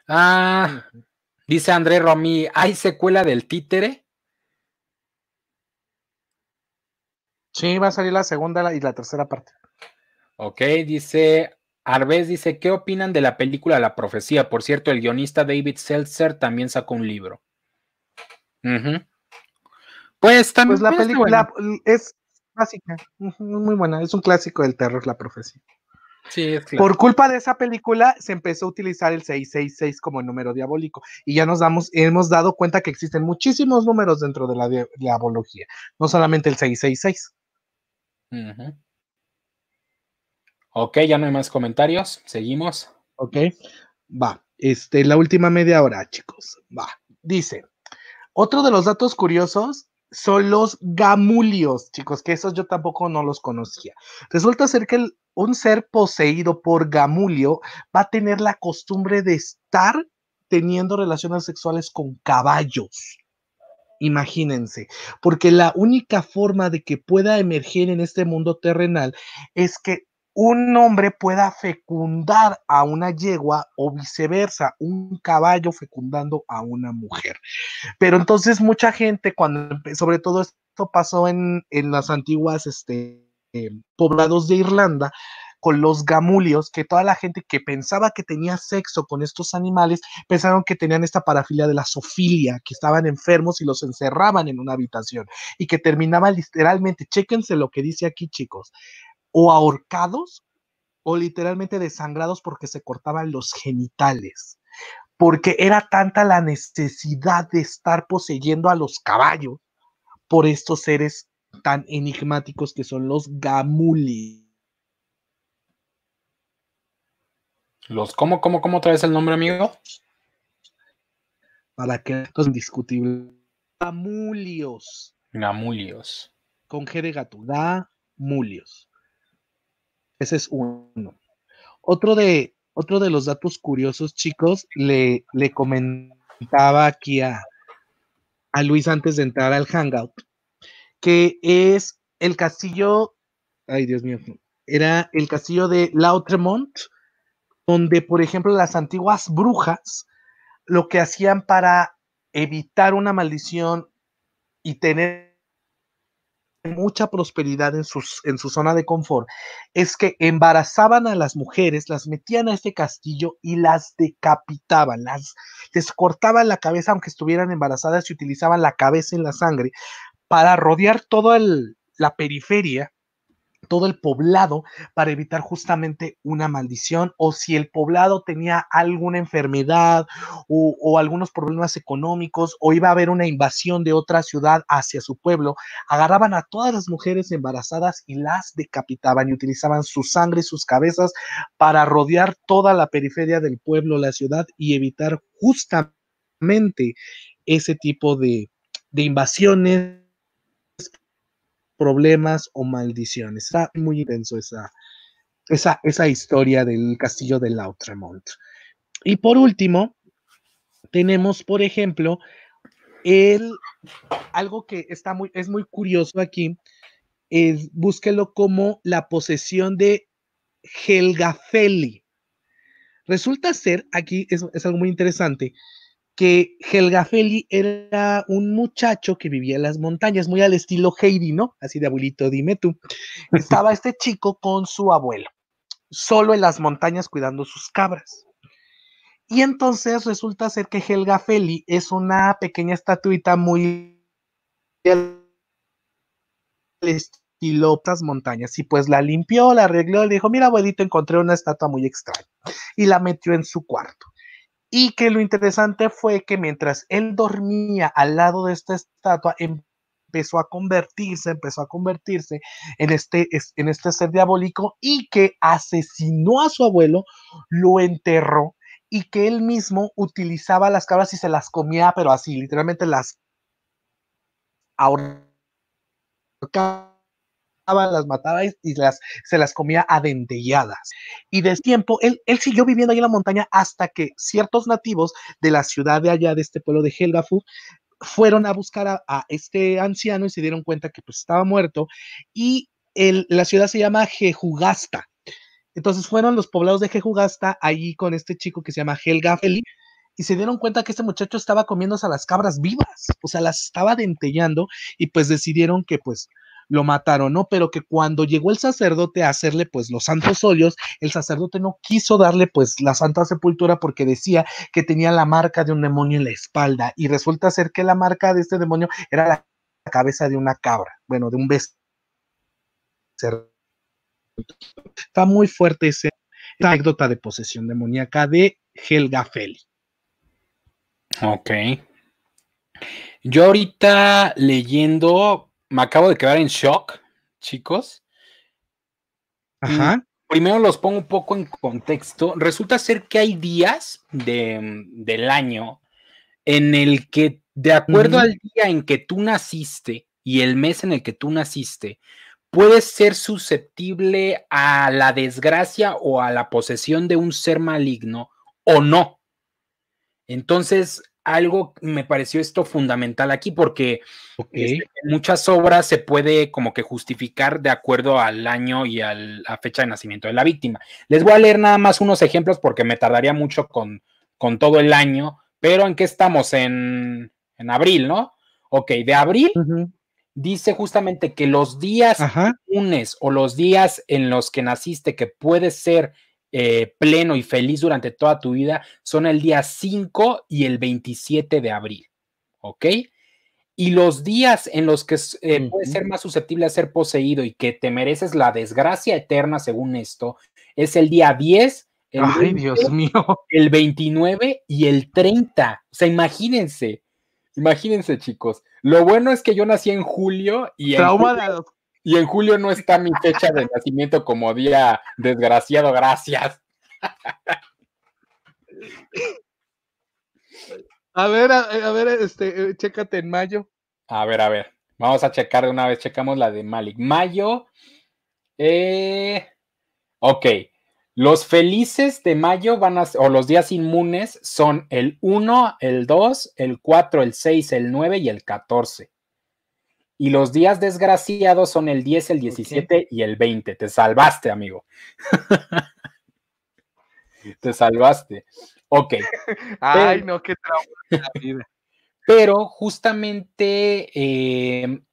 Ah, dice André Romí, ¿hay secuela del títere? Sí, va a salir la segunda y la tercera parte. Ok, dice Arves: dice, ¿qué opinan de la película La Profecía? Por cierto, el guionista David Seltzer también sacó un libro. Pues, pues la pues, película es clásica, muy buena, es un clásico del terror, la profecía. Por culpa de esa película se empezó a utilizar el 666 como el número diabólico y ya nos damos, hemos dado cuenta que existen muchísimos números dentro de la diabología, no solamente el 666. Ok, ya no hay más comentarios, seguimos. Ok, va, este, la última media hora, chicos, va. Dice, otro de los datos curiosos son los gamulios, chicos, que esos yo tampoco no los conocía. Resulta ser que un ser poseído por gamulio va a tener la costumbre de estar teniendo relaciones sexuales con caballos. Imagínense, porque la única forma de que pueda emerger en este mundo terrenal es que un hombre pueda fecundar a una yegua o viceversa, un caballo fecundando a una mujer. Pero entonces mucha gente, cuando, sobre todo esto pasó en, las antiguas este, poblados de Irlanda, con los gamulios, que toda la gente que pensaba que tenía sexo con estos animales, pensaron que tenían esta parafilia de la sofilia, que estaban enfermos y los encerraban en una habitación y que terminaba literalmente, Chequense lo que dice aquí chicos, o ahorcados o literalmente desangrados porque se cortaban los genitales, porque era tanta la necesidad de estar poseyendo a los caballos por estos seres tan enigmáticos que son los gamuli. Los cómo, cómo, cómo traes el nombre, amigo? Para que esto es indiscutible. Gamulios. Gamulios. Con G de gato. Gamulios. Ese es uno. Otro de, otro de los datos curiosos, chicos, le, le comentaba aquí a, a Luis antes de entrar al Hangout, que es el castillo, ay Dios mío, era el castillo de Lautremont, donde, por ejemplo, las antiguas brujas lo que hacían para evitar una maldición y tener mucha prosperidad en, sus, en su zona de confort es que embarazaban a las mujeres, las metían a este castillo y las decapitaban, las, les cortaban la cabeza aunque estuvieran embarazadas y utilizaban la cabeza en la sangre para rodear toda la periferia todo el poblado para evitar justamente una maldición o si el poblado tenía alguna enfermedad o, algunos problemas económicos o iba a haber una invasión de otra ciudad hacia su pueblo, agarraban a todas las mujeres embarazadas y las decapitaban y utilizaban su sangre y sus cabezas para rodear toda la periferia del pueblo, la ciudad y evitar justamente ese tipo de, de invasiones problemas o maldiciones. Está muy intenso esa, esa, historia del castillo de Lautremont. Y por último, tenemos, por ejemplo, el, algo que está muy, es muy curioso aquí, es, búsquelo como la posesión de Helgafeli. Resulta ser, aquí es, es algo muy interesante, que Feli era un muchacho que vivía en las montañas, muy al estilo Heidi, ¿no? Así de abuelito, dime tú. Estaba este chico con su abuelo, solo en las montañas cuidando sus cabras. Y entonces resulta ser que Feli es una pequeña estatuita muy al estilo otras montañas. Y pues la limpió, la arregló, le dijo, mira abuelito, encontré una estatua muy extraña. Y la metió en su cuarto y que lo interesante fue que mientras él dormía al lado de esta estatua, empezó a convertirse, empezó a convertirse en este, en este ser diabólico y que asesinó a su abuelo, lo enterró y que él mismo utilizaba las cabras y se las comía, pero así, literalmente las ahorcaba las mataba y se las comía adentelladas Y de tiempo, él, siguió viviendo ahí en la montaña hasta que ciertos nativos de la ciudad de allá, de este pueblo de Helgafu, fueron a buscar a, este anciano y se dieron cuenta que pues, estaba muerto. Y la ciudad se llama Jejugasta. Entonces fueron los poblados de Jejugasta allí con este chico que se llama Helgafeli, y se dieron cuenta que este muchacho estaba comiéndose a las cabras vivas, o sea, las estaba dentellando y pues decidieron que pues lo mataron, ¿no? Pero que cuando llegó el sacerdote a hacerle pues los santos óleos, el sacerdote no quiso darle pues la santa sepultura porque decía que tenía la marca de un demonio en la espalda y resulta ser que la marca de este demonio era la cabeza de una cabra, bueno, de un bestia. Está muy fuerte esa anécdota de posesión demoníaca de Helga Feli. Ok. Yo ahorita leyendo, me acabo de quedar en shock, chicos. Ajá. primero los pongo un poco en contexto. Resulta ser que hay días del año en el que, de acuerdo al día en que tú naciste y el mes en el que tú naciste, puedes ser susceptible a la desgracia o a la posesión de un ser maligno o no. Entonces, algo me pareció esto fundamental aquí porque este, muchas obras se puede como que justificar de acuerdo al año y a la fecha de nacimiento de la víctima. Les voy a leer nada más unos ejemplos porque me tardaría mucho con, con todo el año, pero ¿en qué estamos? En, en abril, ¿no? Ok, de abril dice justamente que los días lunes o los días en los que naciste que puede ser eh, pleno y feliz durante toda tu vida son el día 5 y el 27 de abril, ¿ok? Y los días en los que eh, puedes ser más susceptible a ser poseído y que te mereces la desgracia eterna, según esto, es el día 10, el, mío. el 29 y el 30. O sea, imagínense, imagínense, chicos. Lo bueno es que yo nací en julio y. Trauma de los y en julio no está mi fecha de nacimiento como día desgraciado, gracias. A ver, a, ver, este, eh, chécate en mayo. A ver, a ver. Vamos a checar de una vez, checamos la de Malik. Mayo. Eh, ok. Los felices de mayo van a, o los días inmunes son el 1, el 2, el 4, el 6, el 9 y el 14. Y los días desgraciados son el 10, el 17 y el 20. Te salvaste, amigo. Te salvaste. Ok. Ay, no, qué trauma Pero justamente em,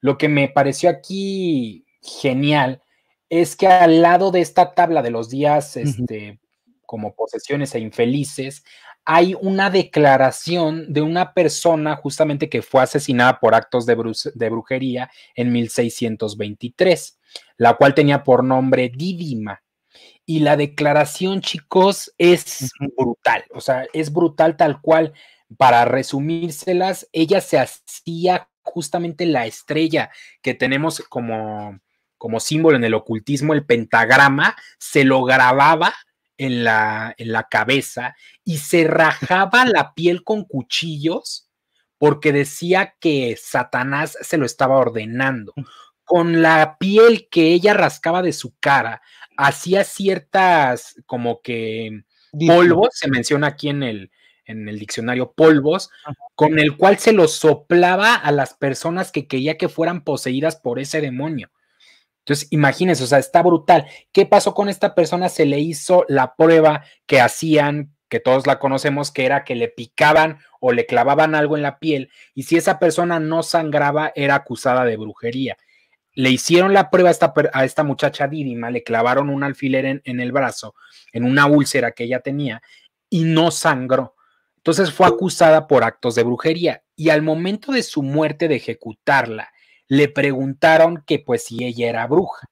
lo que me pareció aquí genial es que al lado de esta tabla de los días, este, como posesiones e infelices, hay una declaración de una persona justamente que fue asesinada por actos de, brujería en 1623, la cual tenía por nombre Dídima. Y la declaración, chicos, es brutal, o sea, es brutal tal cual. Para resumírselas, ella se hacía justamente la estrella que tenemos como, como símbolo en el ocultismo, el pentagrama, se lo grababa en la, cabeza y se rajaba la piel con cuchillos porque decía que Satanás se lo estaba ordenando. Mm. Con la piel que ella rascaba de su cara, hacía ciertas como que polvos, se menciona aquí en el, en el diccionario polvos, con el cual se lo soplaba a las personas que quería que fueran poseídas por ese demonio. Entonces, imagínense, o sea, está brutal. ¿Qué pasó con esta persona? Se le hizo la prueba que hacían, que todos la conocemos, que era que le picaban o le clavaban algo en la piel y si esa persona no sangraba era acusada de brujería. Le hicieron la prueba a esta, muchacha dínima, le clavaron un alfiler en el brazo, en una úlcera que ella tenía y no sangró. Entonces fue acusada por actos de brujería y al momento de su muerte de ejecutarla, le preguntaron que pues si ella era bruja.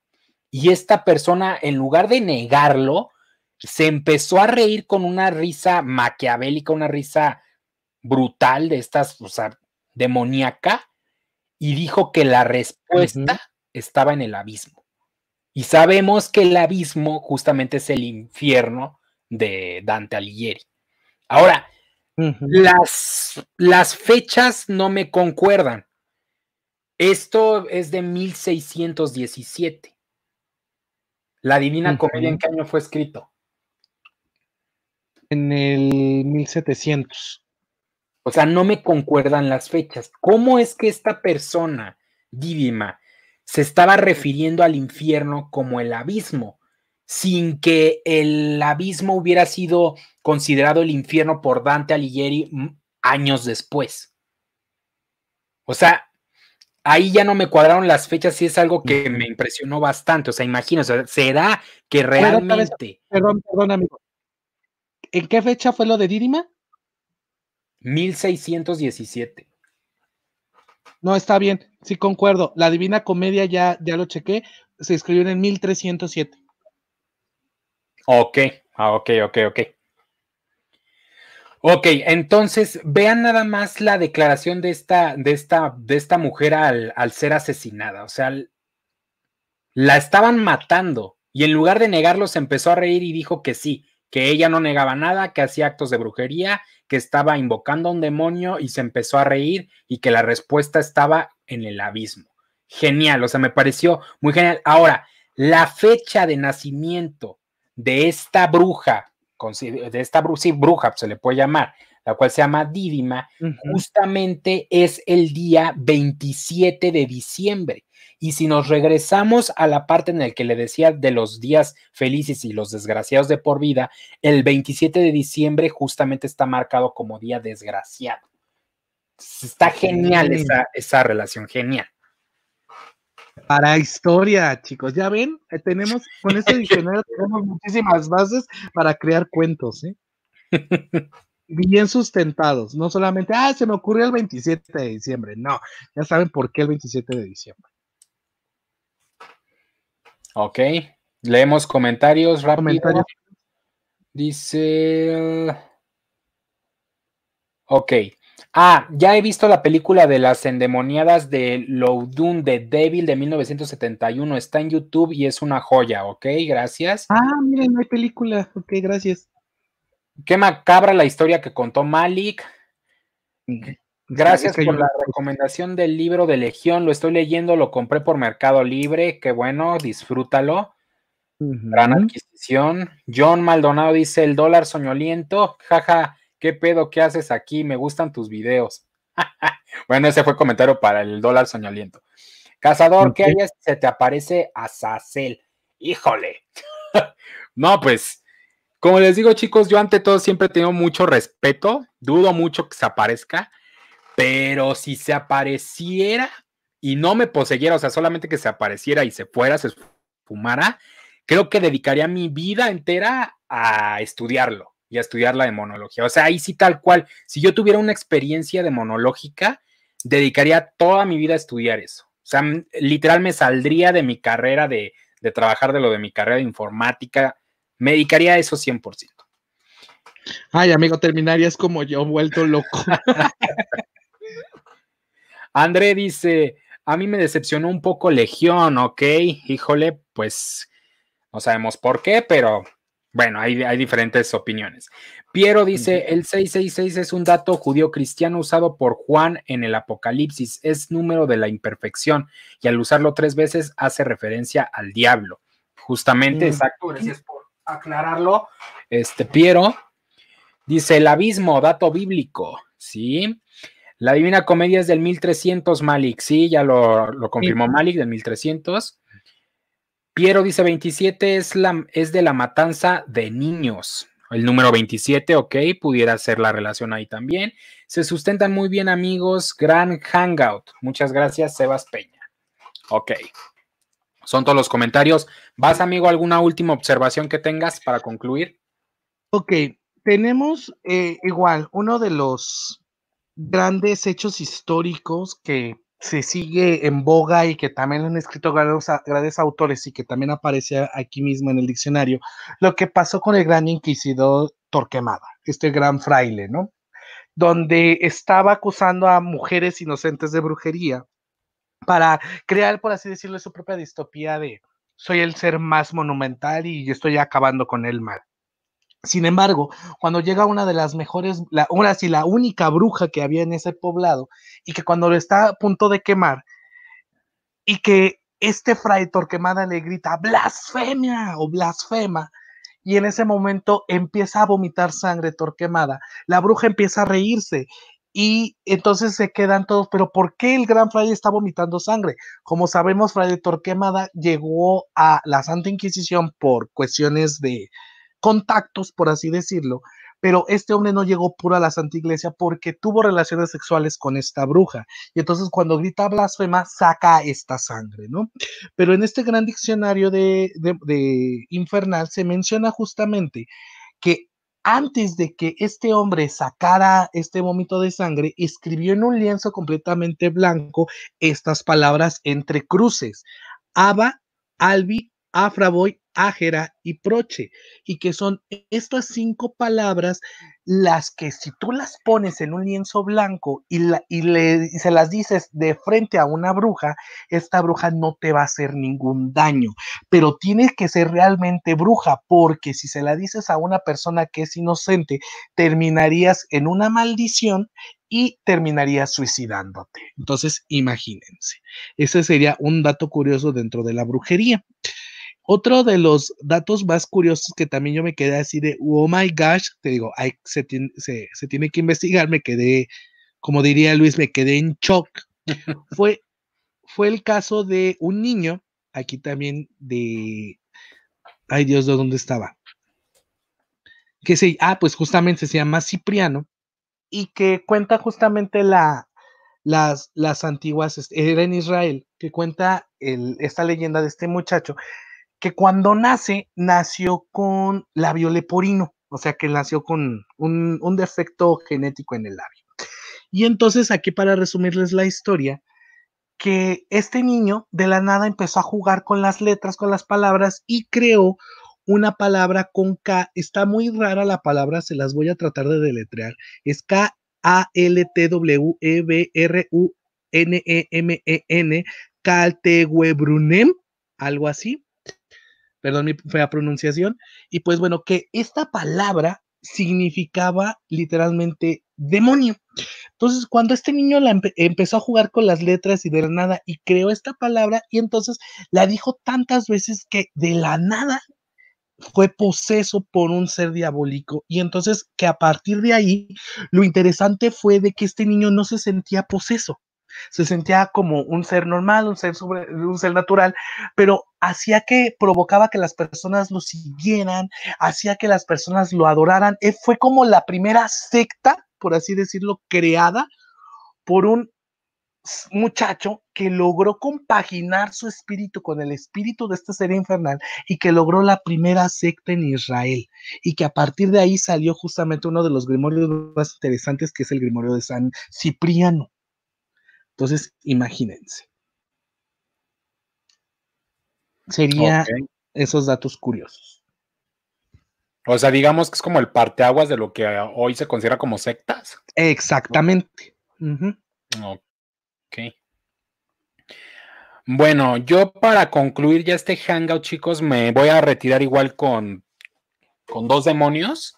Y esta persona, en lugar de negarlo, se empezó a reír con una risa maquiavélica, una risa brutal de estas, o sea, demoníaca, y dijo que la respuesta estaba en el abismo. Y sabemos que el abismo justamente es el infierno de Dante Alighieri. Ahora, las, las fechas no me concuerdan. Esto es de 1617. La Divina Comedia, ¿en qué año fue escrito? En el 1700. O sea, no me concuerdan las fechas. ¿Cómo es que esta persona, Dívima, se estaba refiriendo al infierno como el abismo, sin que el abismo hubiera sido considerado el infierno por Dante Alighieri mm, años después? O sea, ahí ya no me cuadraron las fechas y es algo que me impresionó bastante. O sea, imagínense, ¿será que realmente. Perdón, perdón, amigo. ¿En qué fecha fue lo de Didima? 1617. No, está bien, sí concuerdo. La Divina Comedia ya, ya lo chequé, se escribió en 1307. Ah, ok, ok, ok, ok. Ok, entonces vean nada más la declaración de esta, de esta, de esta mujer al, al, ser asesinada. O sea, la estaban matando y en lugar de negarlo se empezó a reír y dijo que sí, que ella no negaba nada, que hacía actos de brujería, que estaba invocando a un demonio y se empezó a reír y que la respuesta estaba en el abismo. Genial, o sea, me pareció muy genial. Ahora, la fecha de nacimiento de esta bruja de esta bruja, se le puede llamar, la cual se llama Dídima, justamente es el día 27 de diciembre. Y si nos regresamos a la parte en la que le decía de los días felices y los desgraciados de por vida, el 27 de diciembre justamente está marcado como día desgraciado. Está genial esa relación, genial para historia, chicos. Ya ven, eh, tenemos, con este diccionario tenemos muchísimas bases para crear cuentos, ¿eh? Bien sustentados, no solamente, ah, se me ocurrió el 27 de diciembre, no, ya saben por qué el 27 de diciembre. Ok, leemos comentarios rápido. Dice, ok, Ah, ya he visto la película de las endemoniadas de Loudun de Devil de 1971. Está en YouTube y es una joya, ¿ok? Gracias. Ah, miren, no hay película. Ok, gracias. Qué macabra la historia que contó Malik. Pues, gracias por la recomendación del libro de Legión. Lo estoy leyendo, lo compré por Mercado Libre. Qué bueno, disfrútalo. Gran adquisición. John Maldonado dice el dólar soñoliento. Jaja. ¿Qué pedo? ¿Qué haces aquí? Me gustan tus videos. bueno, ese fue comentario para el dólar soñoliento. Cazador, ¿qué harías si se te aparece Sacel? Híjole. no, pues, como les digo, chicos, yo ante todo siempre he tenido mucho respeto. Dudo mucho que se aparezca. Pero si se apareciera y no me poseyera, o sea, solamente que se apareciera y se fuera, se fumara, creo que dedicaría mi vida entera a estudiarlo y a estudiar la demonología. O sea, ahí sí tal cual, si yo tuviera una experiencia demonológica, dedicaría toda mi vida a estudiar eso. O sea, literal me saldría de mi carrera de, de trabajar de lo de mi carrera de informática, me dedicaría a eso 100%. Ay, amigo, terminarías como yo, vuelto loco. André dice, a mí me decepcionó un poco Legión, ¿ok? Híjole, pues no sabemos por qué, pero bueno, hay, diferentes opiniones. Piero dice, el 666 es un dato judío-cristiano usado por Juan en el Apocalipsis, es número de la imperfección y al usarlo tres veces hace referencia al diablo. Justamente, exacto, gracias por aclararlo. Este Piero dice, el abismo, dato bíblico, ¿sí? La Divina Comedia es del 1300 Malik, sí, ya lo, confirmó Malik del 1300. Piero dice 27 es, es de la matanza de niños. El número 27, ok, pudiera ser la relación ahí también. Se sustentan muy bien amigos, gran hangout. Muchas gracias, Sebas Peña. Ok, son todos los comentarios. ¿Vas, amigo, alguna última observación que tengas para concluir? Ok, tenemos eh, igual uno de los grandes hechos históricos que se sigue en boga y que también han escrito grandes, autores y que también aparece aquí mismo en el diccionario, lo que pasó con el gran inquisidor Torquemada, este gran fraile, ¿no? Donde estaba acusando a mujeres inocentes de brujería para crear, por así decirlo, su propia distopía de soy el ser más monumental y estoy acabando con el mal. Sin embargo, cuando llega una de las mejores, la, ahora sí, la única bruja que había en ese poblado, y que cuando lo está a punto de quemar, y que este fray Torquemada le grita blasfemia o blasfema, y en ese momento empieza a vomitar sangre Torquemada. La bruja empieza a reírse y entonces se quedan todos, pero ¿por qué el gran fray está vomitando sangre? Como sabemos, fray Torquemada llegó a la Santa Inquisición por cuestiones de, contactos, por así decirlo, pero este hombre no llegó puro a la Santa Iglesia porque tuvo relaciones sexuales con esta bruja. Y entonces cuando grita blasfema, saca esta sangre, ¿no? Pero en este gran diccionario de, de, infernal se menciona justamente que antes de que este hombre sacara este vómito de sangre, escribió en un lienzo completamente blanco estas palabras entre cruces. Abba, Albi, Afraboy, ágera y proche, y que son estas cinco palabras las que si tú las pones en un lienzo blanco y, y, le, se las dices de frente a una bruja, esta bruja no te va a hacer ningún daño, pero tienes que ser realmente bruja, porque si se la dices a una persona que es inocente, terminarías en una maldición y terminarías suicidándote. Entonces, imagínense. Ese sería un dato curioso dentro de la brujería. Otro de los datos más curiosos que también yo me quedé así de, oh my gosh, te digo, se, tiene que investigar, me quedé, como diría Luis, me quedé en shock. fue, fue el caso de un niño, aquí también de, ay Dios, ¿de dónde estaba? Que se, ah, pues justamente se llama Cipriano y que cuenta justamente la, las, las antiguas, este, era en Israel, que cuenta el, esta leyenda de este muchacho que cuando nace, nació con labio leporino, o sea que nació con un, defecto genético en el labio. Y entonces aquí para resumirles la historia, que este niño de la nada empezó a jugar con las letras, con las palabras y creó una palabra con K. Está muy rara la palabra, se las voy a tratar de deletrear. Es K-A-L-T-W-E-B-R-U-N-E-M-E-N, K T E K-A-L-T-W-E-B-U-N-E-N, e e e algo así perdón mi fea pronunciación, y pues bueno, que esta palabra significaba literalmente demonio. Entonces, cuando este niño la empezó a jugar con las letras y de la nada, y creó esta palabra, y entonces la dijo tantas veces que de la nada fue poseso por un ser diabólico y entonces que a partir de ahí lo interesante fue de que este niño no se sentía poseso, se sentía como un ser normal, un ser, un ser natural, pero hacía que provocaba que las personas lo siguieran, hacía que las personas lo adoraran. E, fue como la primera secta, por así decirlo, creada por un muchacho que logró compaginar su espíritu con el espíritu de esta ser infernal y que logró la primera secta en Israel y que a partir de ahí salió justamente uno de los grimorios más interesantes que es el grimorio de San Cipriano. Entonces, imagínense. Serían esos datos curiosos. O sea, digamos que es como el parteaguas de lo que ah, hoy se considera como sectas. Exactamente. Ok. Bueno, yo para concluir ya este hangout, chicos, me voy a retirar igual con, dos demonios.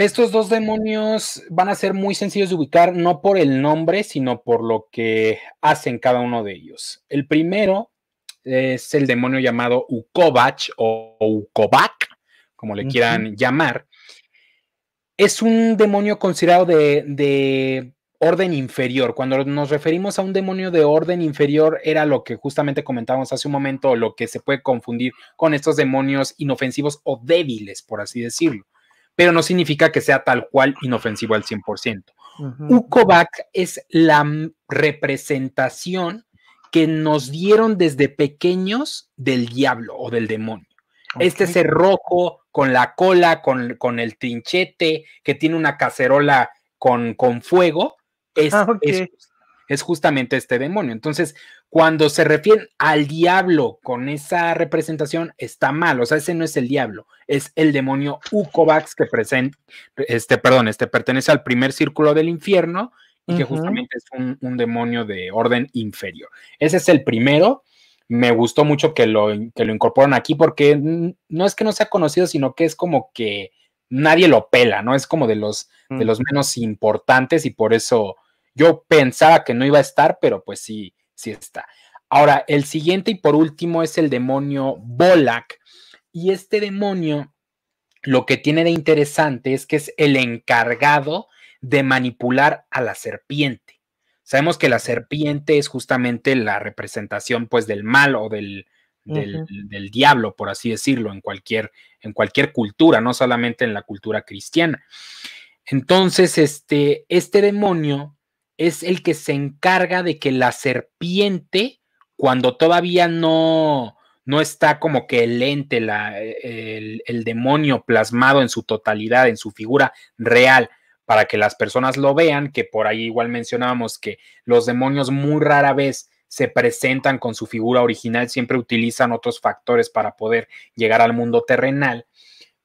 Estos dos demonios van a ser muy sencillos de ubicar, no por el nombre, sino por lo que hacen cada uno de ellos. El primero es el demonio llamado Ukovach o Ukovac, como le quieran llamar. Es un demonio considerado de orden inferior. Cuando nos referimos a un demonio de orden inferior, era lo que justamente comentábamos hace un momento, lo que se puede confundir con estos demonios inofensivos o débiles, por así decirlo pero no significa que sea tal cual inofensivo al 100%. Uh Ukovac es la representación que nos dieron desde pequeños del diablo o del demonio. Este es rojo con la cola, con, el trinchete, que tiene una cacerola con, con fuego, es, ah, es, es justamente este demonio. Entonces, cuando se refieren al diablo con esa representación, está mal. O sea, ese no es el diablo, es el demonio Ucovax que presenta, este, perdón, este pertenece al primer círculo del infierno y que justamente es un, demonio de orden inferior. Ese es el primero. Me gustó mucho que lo, que lo incorporan aquí porque no es que no sea conocido, sino que es como que nadie lo pela, ¿no? Es como de los, de mm. los menos importantes y por eso yo pensaba que no iba a estar, pero pues sí, está. Ahora, el siguiente y por último es el demonio Bolak. Y este demonio lo que tiene de interesante es que es el encargado de manipular a la serpiente. Sabemos que la serpiente es justamente la representación pues del mal o del, del, diablo, por así decirlo, en cualquier, en cualquier cultura, no solamente en la cultura cristiana. Entonces, este, este demonio es el que se encarga de que la serpiente, cuando todavía no, no está como que el ente, la, eh, el, demonio plasmado en su totalidad, en su figura real, para que las personas lo vean, que por ahí igual mencionábamos que los demonios muy rara vez se presentan con su figura original, siempre utilizan otros factores para poder llegar al mundo terrenal,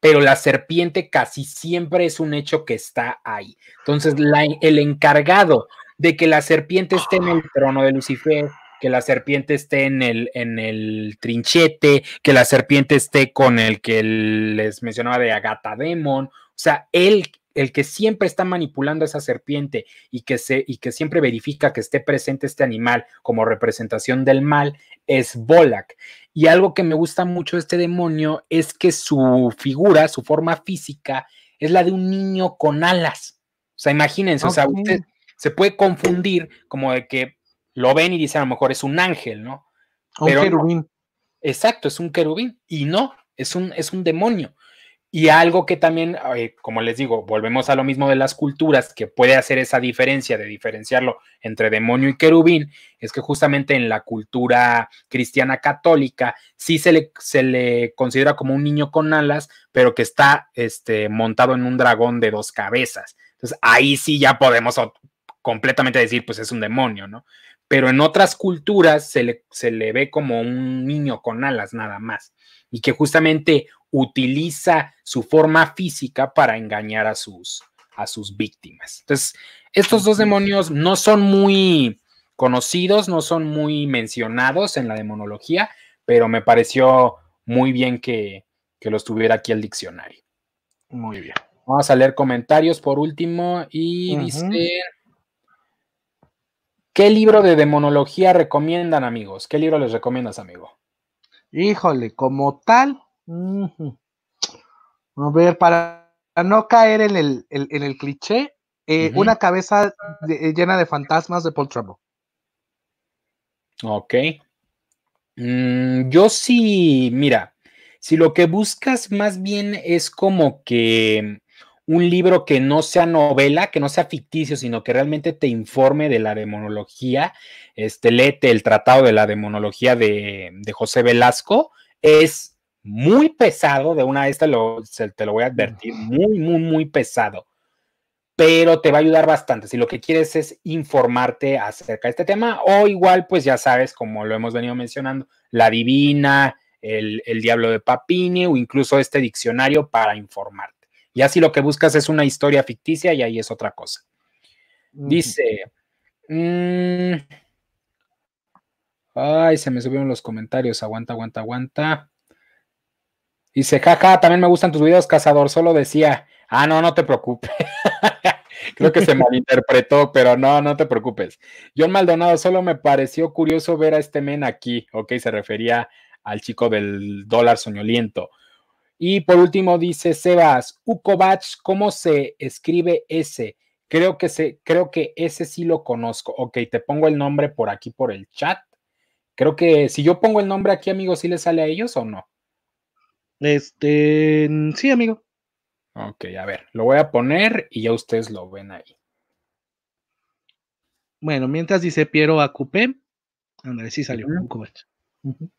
pero la serpiente casi siempre es un hecho que está ahí. Entonces, el encargado de que la serpiente esté en el ah. trono de Lucifer, que la serpiente esté en el, en el trinchete, que la serpiente esté con el que les mencionaba de Agatha Demon. O sea, él, el que siempre está manipulando a esa serpiente y que, se, y que siempre verifica que esté presente este animal como representación del mal, es Bolak. Y algo que me gusta mucho de este demonio es que su figura, su forma física, es la de un niño con alas. O sea, imagínense, o sea, se puede confundir como de que lo ven y dicen a lo mejor es un ángel, ¿no? un querubín. Exacto, es un querubín. Y no, es un, es un demonio. Y algo que también, eh, como les digo, volvemos a lo mismo de las culturas, que puede hacer esa diferencia de diferenciarlo entre demonio y querubín, es que justamente en la cultura cristiana católica sí se le, se le considera como un niño con alas, pero que está este, montado en un dragón de dos cabezas. Entonces ahí sí ya podemos completamente decir, pues es un demonio, ¿no? Pero en otras culturas se le, ve como un niño con alas nada más y que justamente utiliza su forma física para engañar a sus, a sus víctimas. Entonces, estos dos demonios no son muy conocidos, no son muy mencionados en la demonología, pero me pareció muy bien que, los tuviera aquí el diccionario. Muy bien. Vamos a leer comentarios por último y ¿Qué libro de demonología recomiendan, amigos? ¿Qué libro les recomiendas, amigo? Híjole, como tal. A ver, para no caer en el, cliché, eh, Una cabeza eh, llena de fantasmas de Paul Trumbo. Ok. Mm, yo sí, mira, si lo que buscas más bien es como que un libro que no sea novela, que no sea ficticio, sino que realmente te informe de la demonología, este, léete el Tratado de la Demonología de, José Velasco, es muy pesado, de una de te lo voy a advertir, muy, muy, muy pesado, pero te va a ayudar bastante. Si lo que quieres es informarte acerca de este tema, o igual, pues ya sabes, como lo hemos venido mencionando, la divina, el, el diablo de Papini, o incluso este diccionario para informarte. Ya si lo que buscas es una historia ficticia y ahí es otra cosa. Dice. Mm, ay, se me subieron los comentarios. Aguanta, aguanta, aguanta. Dice, jaja, también me gustan tus videos, cazador. Solo decía, ah, no, no te preocupes. Creo que se malinterpretó, pero no, no te preocupes. John Maldonado, solo me pareció curioso ver a este men aquí. Ok, se refería al chico del dólar soñoliento. Y por último dice Sebas, Ukovac, ¿cómo se escribe ese? Creo que, se, creo que ese sí lo conozco. Ok, te pongo el nombre por aquí, por el chat. Creo que si yo pongo el nombre aquí, amigo, ¿sí le sale a ellos o no? Este, mm, sí, amigo. Ok, a ver, lo voy a poner y ya ustedes lo ven ahí. Bueno, mientras dice Piero Acupé, Andrés sí salió. Uh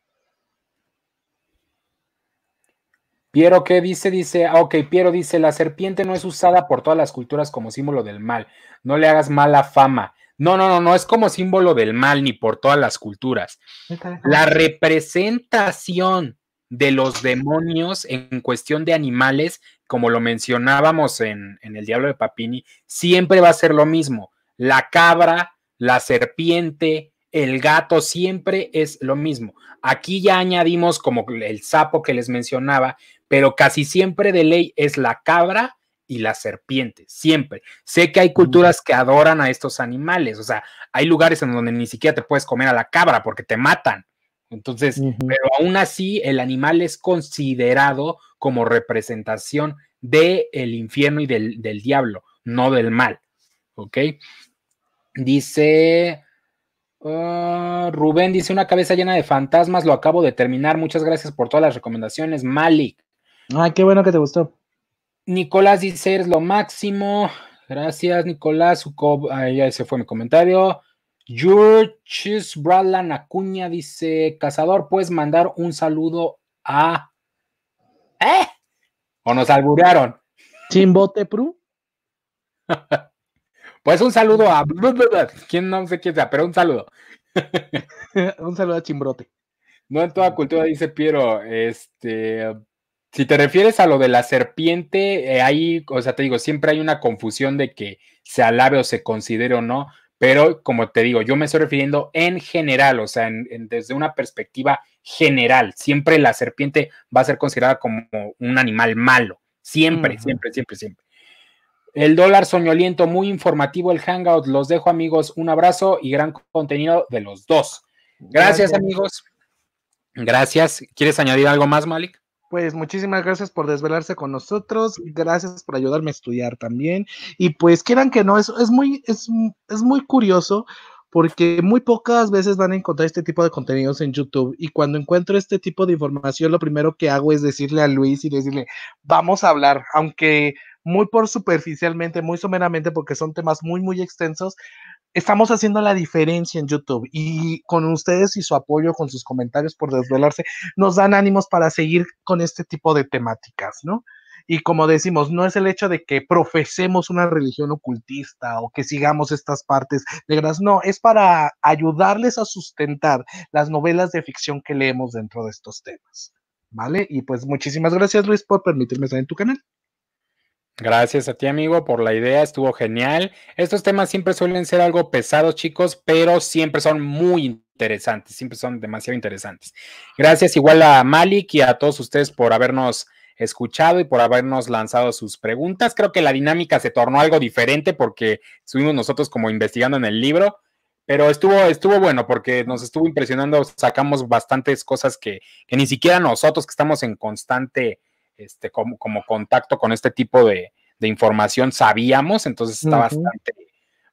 Piero, ¿qué dice? Dice, ah, ok, Piero dice, la serpiente no es usada por todas las culturas como símbolo del mal. No le hagas mala fama. No, no, no, no es como símbolo del mal ni por todas las culturas. La representación de los demonios en cuestión de animales, como lo mencionábamos en, en, El Diablo de Papini, siempre va a ser lo mismo. La cabra, la serpiente, el gato, siempre es lo mismo. Aquí ya añadimos como el sapo que les mencionaba, pero casi siempre de ley es la cabra y la serpiente, siempre. Sé que hay culturas que adoran a estos animales, o sea, hay lugares en donde ni siquiera te puedes comer a la cabra porque te matan. Entonces, pero aún así el animal es considerado como representación del el infierno y del, diablo, no del mal. ¿Ok? Dice, ah, Rubén dice una cabeza llena de fantasmas, lo acabo de terminar. Muchas gracias por todas las recomendaciones, Malik. Ay, ah, qué bueno que te gustó. Nicolás dice, eres lo máximo. Gracias, Nicolás. Ahí ya ese fue mi comentario. George Bradlan Acuña dice, cazador, ¿puedes mandar un saludo a... ¿Eh? ¿O nos alburearon? Chimbote Pru. pues un saludo a... ¿Quién no sé quién sea? Pero un saludo. un saludo a Chimbrote. No en toda cultura, dice Piero. Este... Si te refieres a lo de la serpiente, eh, ahí, o sea, te digo, siempre hay una confusión de que se alabe o se considere o no, pero como te digo, yo me estoy refiriendo en general, o sea, desde una perspectiva general, siempre la serpiente va a ser considerada como un animal malo, siempre, siempre, siempre, siempre. El dólar soñoliento, muy informativo el Hangout. Los dejo, amigos. Un abrazo y gran contenido de los dos. Gracias. amigos. Gracias. ¿Quieres añadir algo más, Malik? Pues muchísimas gracias por desvelarse con nosotros, gracias por ayudarme a estudiar también. Y pues quieran que no, es, es, muy, es, es muy curioso porque muy pocas veces van a encontrar este tipo de contenidos en YouTube. Y cuando encuentro este tipo de información, lo primero que hago es decirle a Luis y decirle, vamos a hablar, aunque muy por superficialmente, muy someramente, porque son temas muy, muy extensos, Estamos haciendo la diferencia en YouTube y con ustedes y su apoyo, con sus comentarios por desvelarse, nos dan ánimos para seguir con este tipo de temáticas, ¿no? Y como decimos, no es el hecho de que profesemos una religión ocultista o que sigamos estas partes negras, no, es para ayudarles a sustentar las novelas de ficción que leemos dentro de estos temas. ¿Vale? Y pues muchísimas gracias Luis por permitirme estar en tu canal. Gracias a ti, amigo, por la idea, estuvo genial. Estos temas siempre suelen ser algo pesados, chicos, pero siempre son muy interesantes, siempre son demasiado interesantes. Gracias igual a Malik y a todos ustedes por habernos escuchado y por habernos lanzado sus preguntas. Creo que la dinámica se tornó algo diferente porque estuvimos nosotros como investigando en el libro, pero estuvo, estuvo bueno porque nos estuvo impresionando, sacamos bastantes cosas que, que ni siquiera nosotros que estamos en constante este, como, contacto con este tipo de, información sabíamos, entonces está bastante,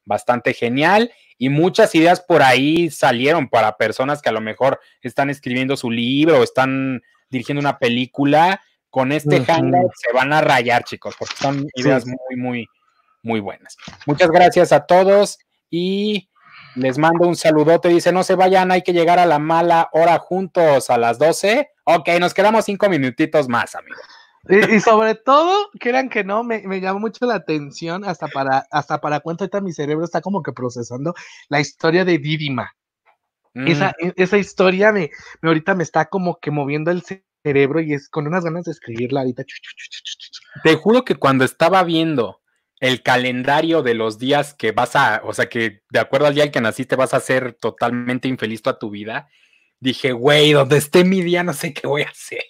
bastante genial y muchas ideas por ahí salieron para personas que a lo mejor están escribiendo su libro o están dirigiendo una película. Con este hangout se van a rayar, chicos, porque son ideas muy, muy, muy buenas. Muchas gracias a todos y les mando un saludote. Dice, no se vayan, hay que llegar a la mala hora juntos a las 12. Ok, nos quedamos cinco minutitos más, amigo. Y, sobre todo, crean que no, me, me, llamó mucho la atención hasta para, hasta para cuánto ahorita mi cerebro está como que procesando la historia de Didima. Mm. Esa, e, esa, historia me, me, ahorita me está como que moviendo el cerebro y es con unas ganas de escribirla ahorita. Te juro que cuando estaba viendo el calendario de los días que vas a, o sea, que de acuerdo al día en que naciste vas a ser totalmente infeliz toda tu vida, dije, güey, donde esté mi día no sé qué voy a hacer.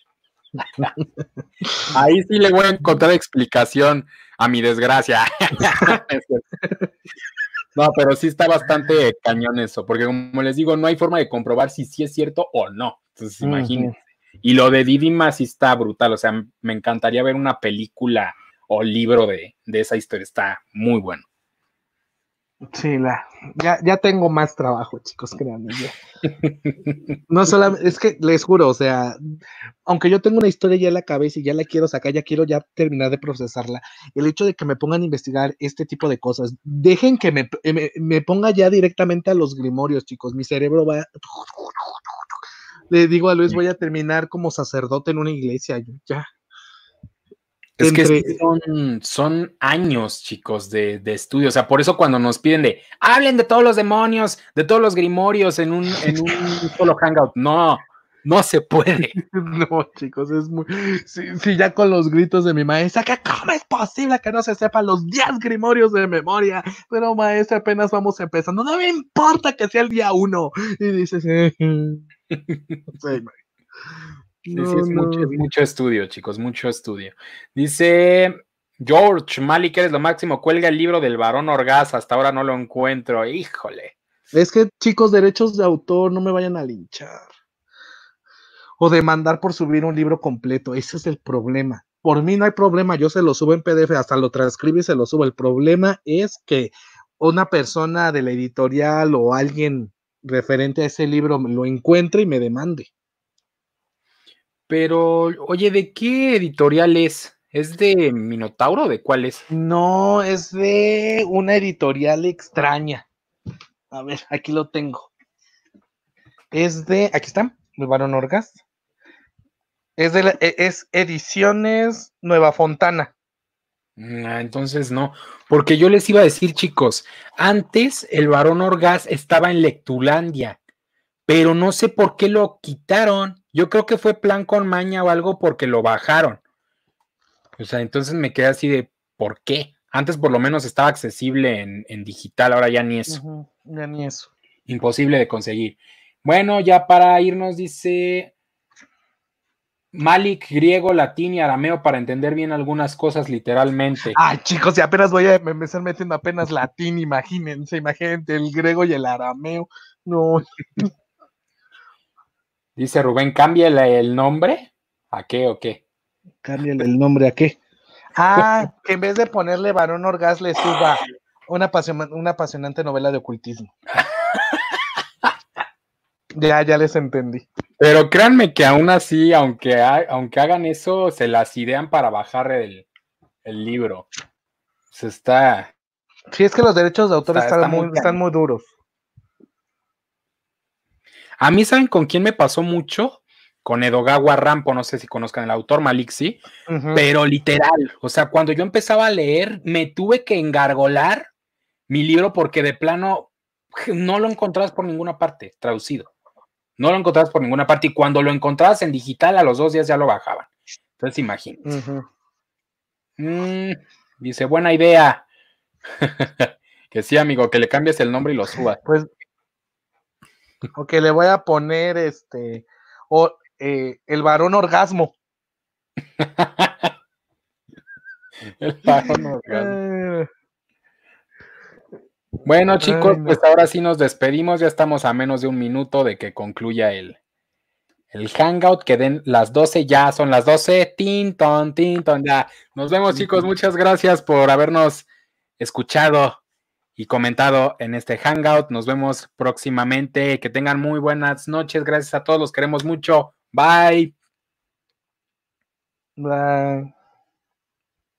Ahí sí le voy a encontrar explicación a mi desgracia. No, pero sí está bastante cañón eso, porque como les digo, no hay forma de comprobar si sí es cierto o no. Entonces, imagínense. Y lo de Didima sí está brutal, o sea, me encantaría ver una película o libro de, esa historia. Está muy bueno. Sí, la, ya, tengo más trabajo, chicos, créanme. No solamente, es que les juro, o sea, aunque yo tengo una historia ya en la cabeza y ya la quiero sacar, ya quiero ya terminar de procesarla, el hecho de que me pongan a investigar este tipo de cosas, dejen que me, eh, me ponga ya directamente a los grimorios, chicos, mi cerebro va... Le digo a Luis, voy a terminar como sacerdote en una iglesia, ya. Es que son, años, chicos, de, estudio. O sea, por eso cuando nos piden de hablen de todos los demonios, de todos los grimorios en un, solo hangout, no, no se puede. No, chicos, es muy. si ya con los gritos de mi maestra, que cómo es posible que no se sepan los 10 grimorios de memoria. Pero maestra, apenas vamos empezando. No me importa que sea el día uno. Y dices, eh, eh". Sí, sí, Sí, es, mucho, mucho, estudio, chicos, mucho estudio. Dice George, Malik, eres lo máximo, cuelga el libro del varón Orgaz, hasta ahora no lo encuentro, híjole. Es que, chicos, derechos de autor, no me vayan a linchar. O demandar por subir un libro completo, ese es el problema. Por mí no hay problema, yo se lo subo en PDF, hasta lo transcribo y se lo subo. El problema es que una persona de la editorial o alguien referente a ese libro lo encuentre y me demande. Pero, oye, ¿de qué editorial es? ¿Es de Minotauro? ¿De cuál es? No, es de una editorial extraña. A ver, aquí lo tengo. Es de, aquí está, el varón Orgaz. Es de e, es Ediciones Nueva Fontana. Ah, entonces no, porque yo les iba a decir, chicos, antes el varón Orgaz estaba en Lectulandia, pero no sé por qué lo quitaron. Yo creo que fue plan con maña o algo porque lo bajaron. O sea, entonces me quedé así de, ¿por qué? Antes por lo menos estaba accesible en, digital, ahora ya ni eso. ya ni eso. Imposible de conseguir. Bueno, ya para irnos dice Malik, griego, latín y arameo para entender bien algunas cosas literalmente. Ay, chicos, y apenas voy a empezar metiendo apenas latín, imagínense, imagínense el griego y el arameo. No. Dice Rubén, cámbiale el nombre. ¿A qué o qué? Cámbiale el nombre a qué. Ah, que en vez de ponerle varón Orgaz, le suba una, una apasionante novela de ocultismo. ya, ya les entendí. Pero créanme que aún así, aunque, aunque hagan eso, se las idean para bajar el, libro. Se está. Sí, es que los derechos de autor están, muy están muy duros. A mí, ¿saben con quién me pasó mucho? Con Edogawa Rampo, no sé si conozcan el autor, Malixi, pero literal, o sea, cuando yo empezaba a leer, me tuve que engargolar mi libro porque de plano no lo encontrabas por ninguna parte, traducido. No lo encontrabas por ninguna parte y cuando lo encontrabas en digital, a los dos días ya lo bajaban. Entonces, imagínate. Mm, dice, buena idea. que sí, amigo, que le cambies el nombre y lo subas. Pues que le voy a poner este. O, eh, el varón orgasmo. el varón orgasmo. Eh. Bueno, chicos, pues ahora sí nos despedimos. Ya estamos a menos de un minuto de que concluya el, hangout. Que den las 12, ya son las 12. Tinton, tinton, ya. Nos vemos, chicos. Muchas gracias por habernos escuchado y comentado en este Hangout. Nos vemos próximamente. Que tengan muy buenas noches. Gracias a todos. Los queremos mucho. Bye. Bye.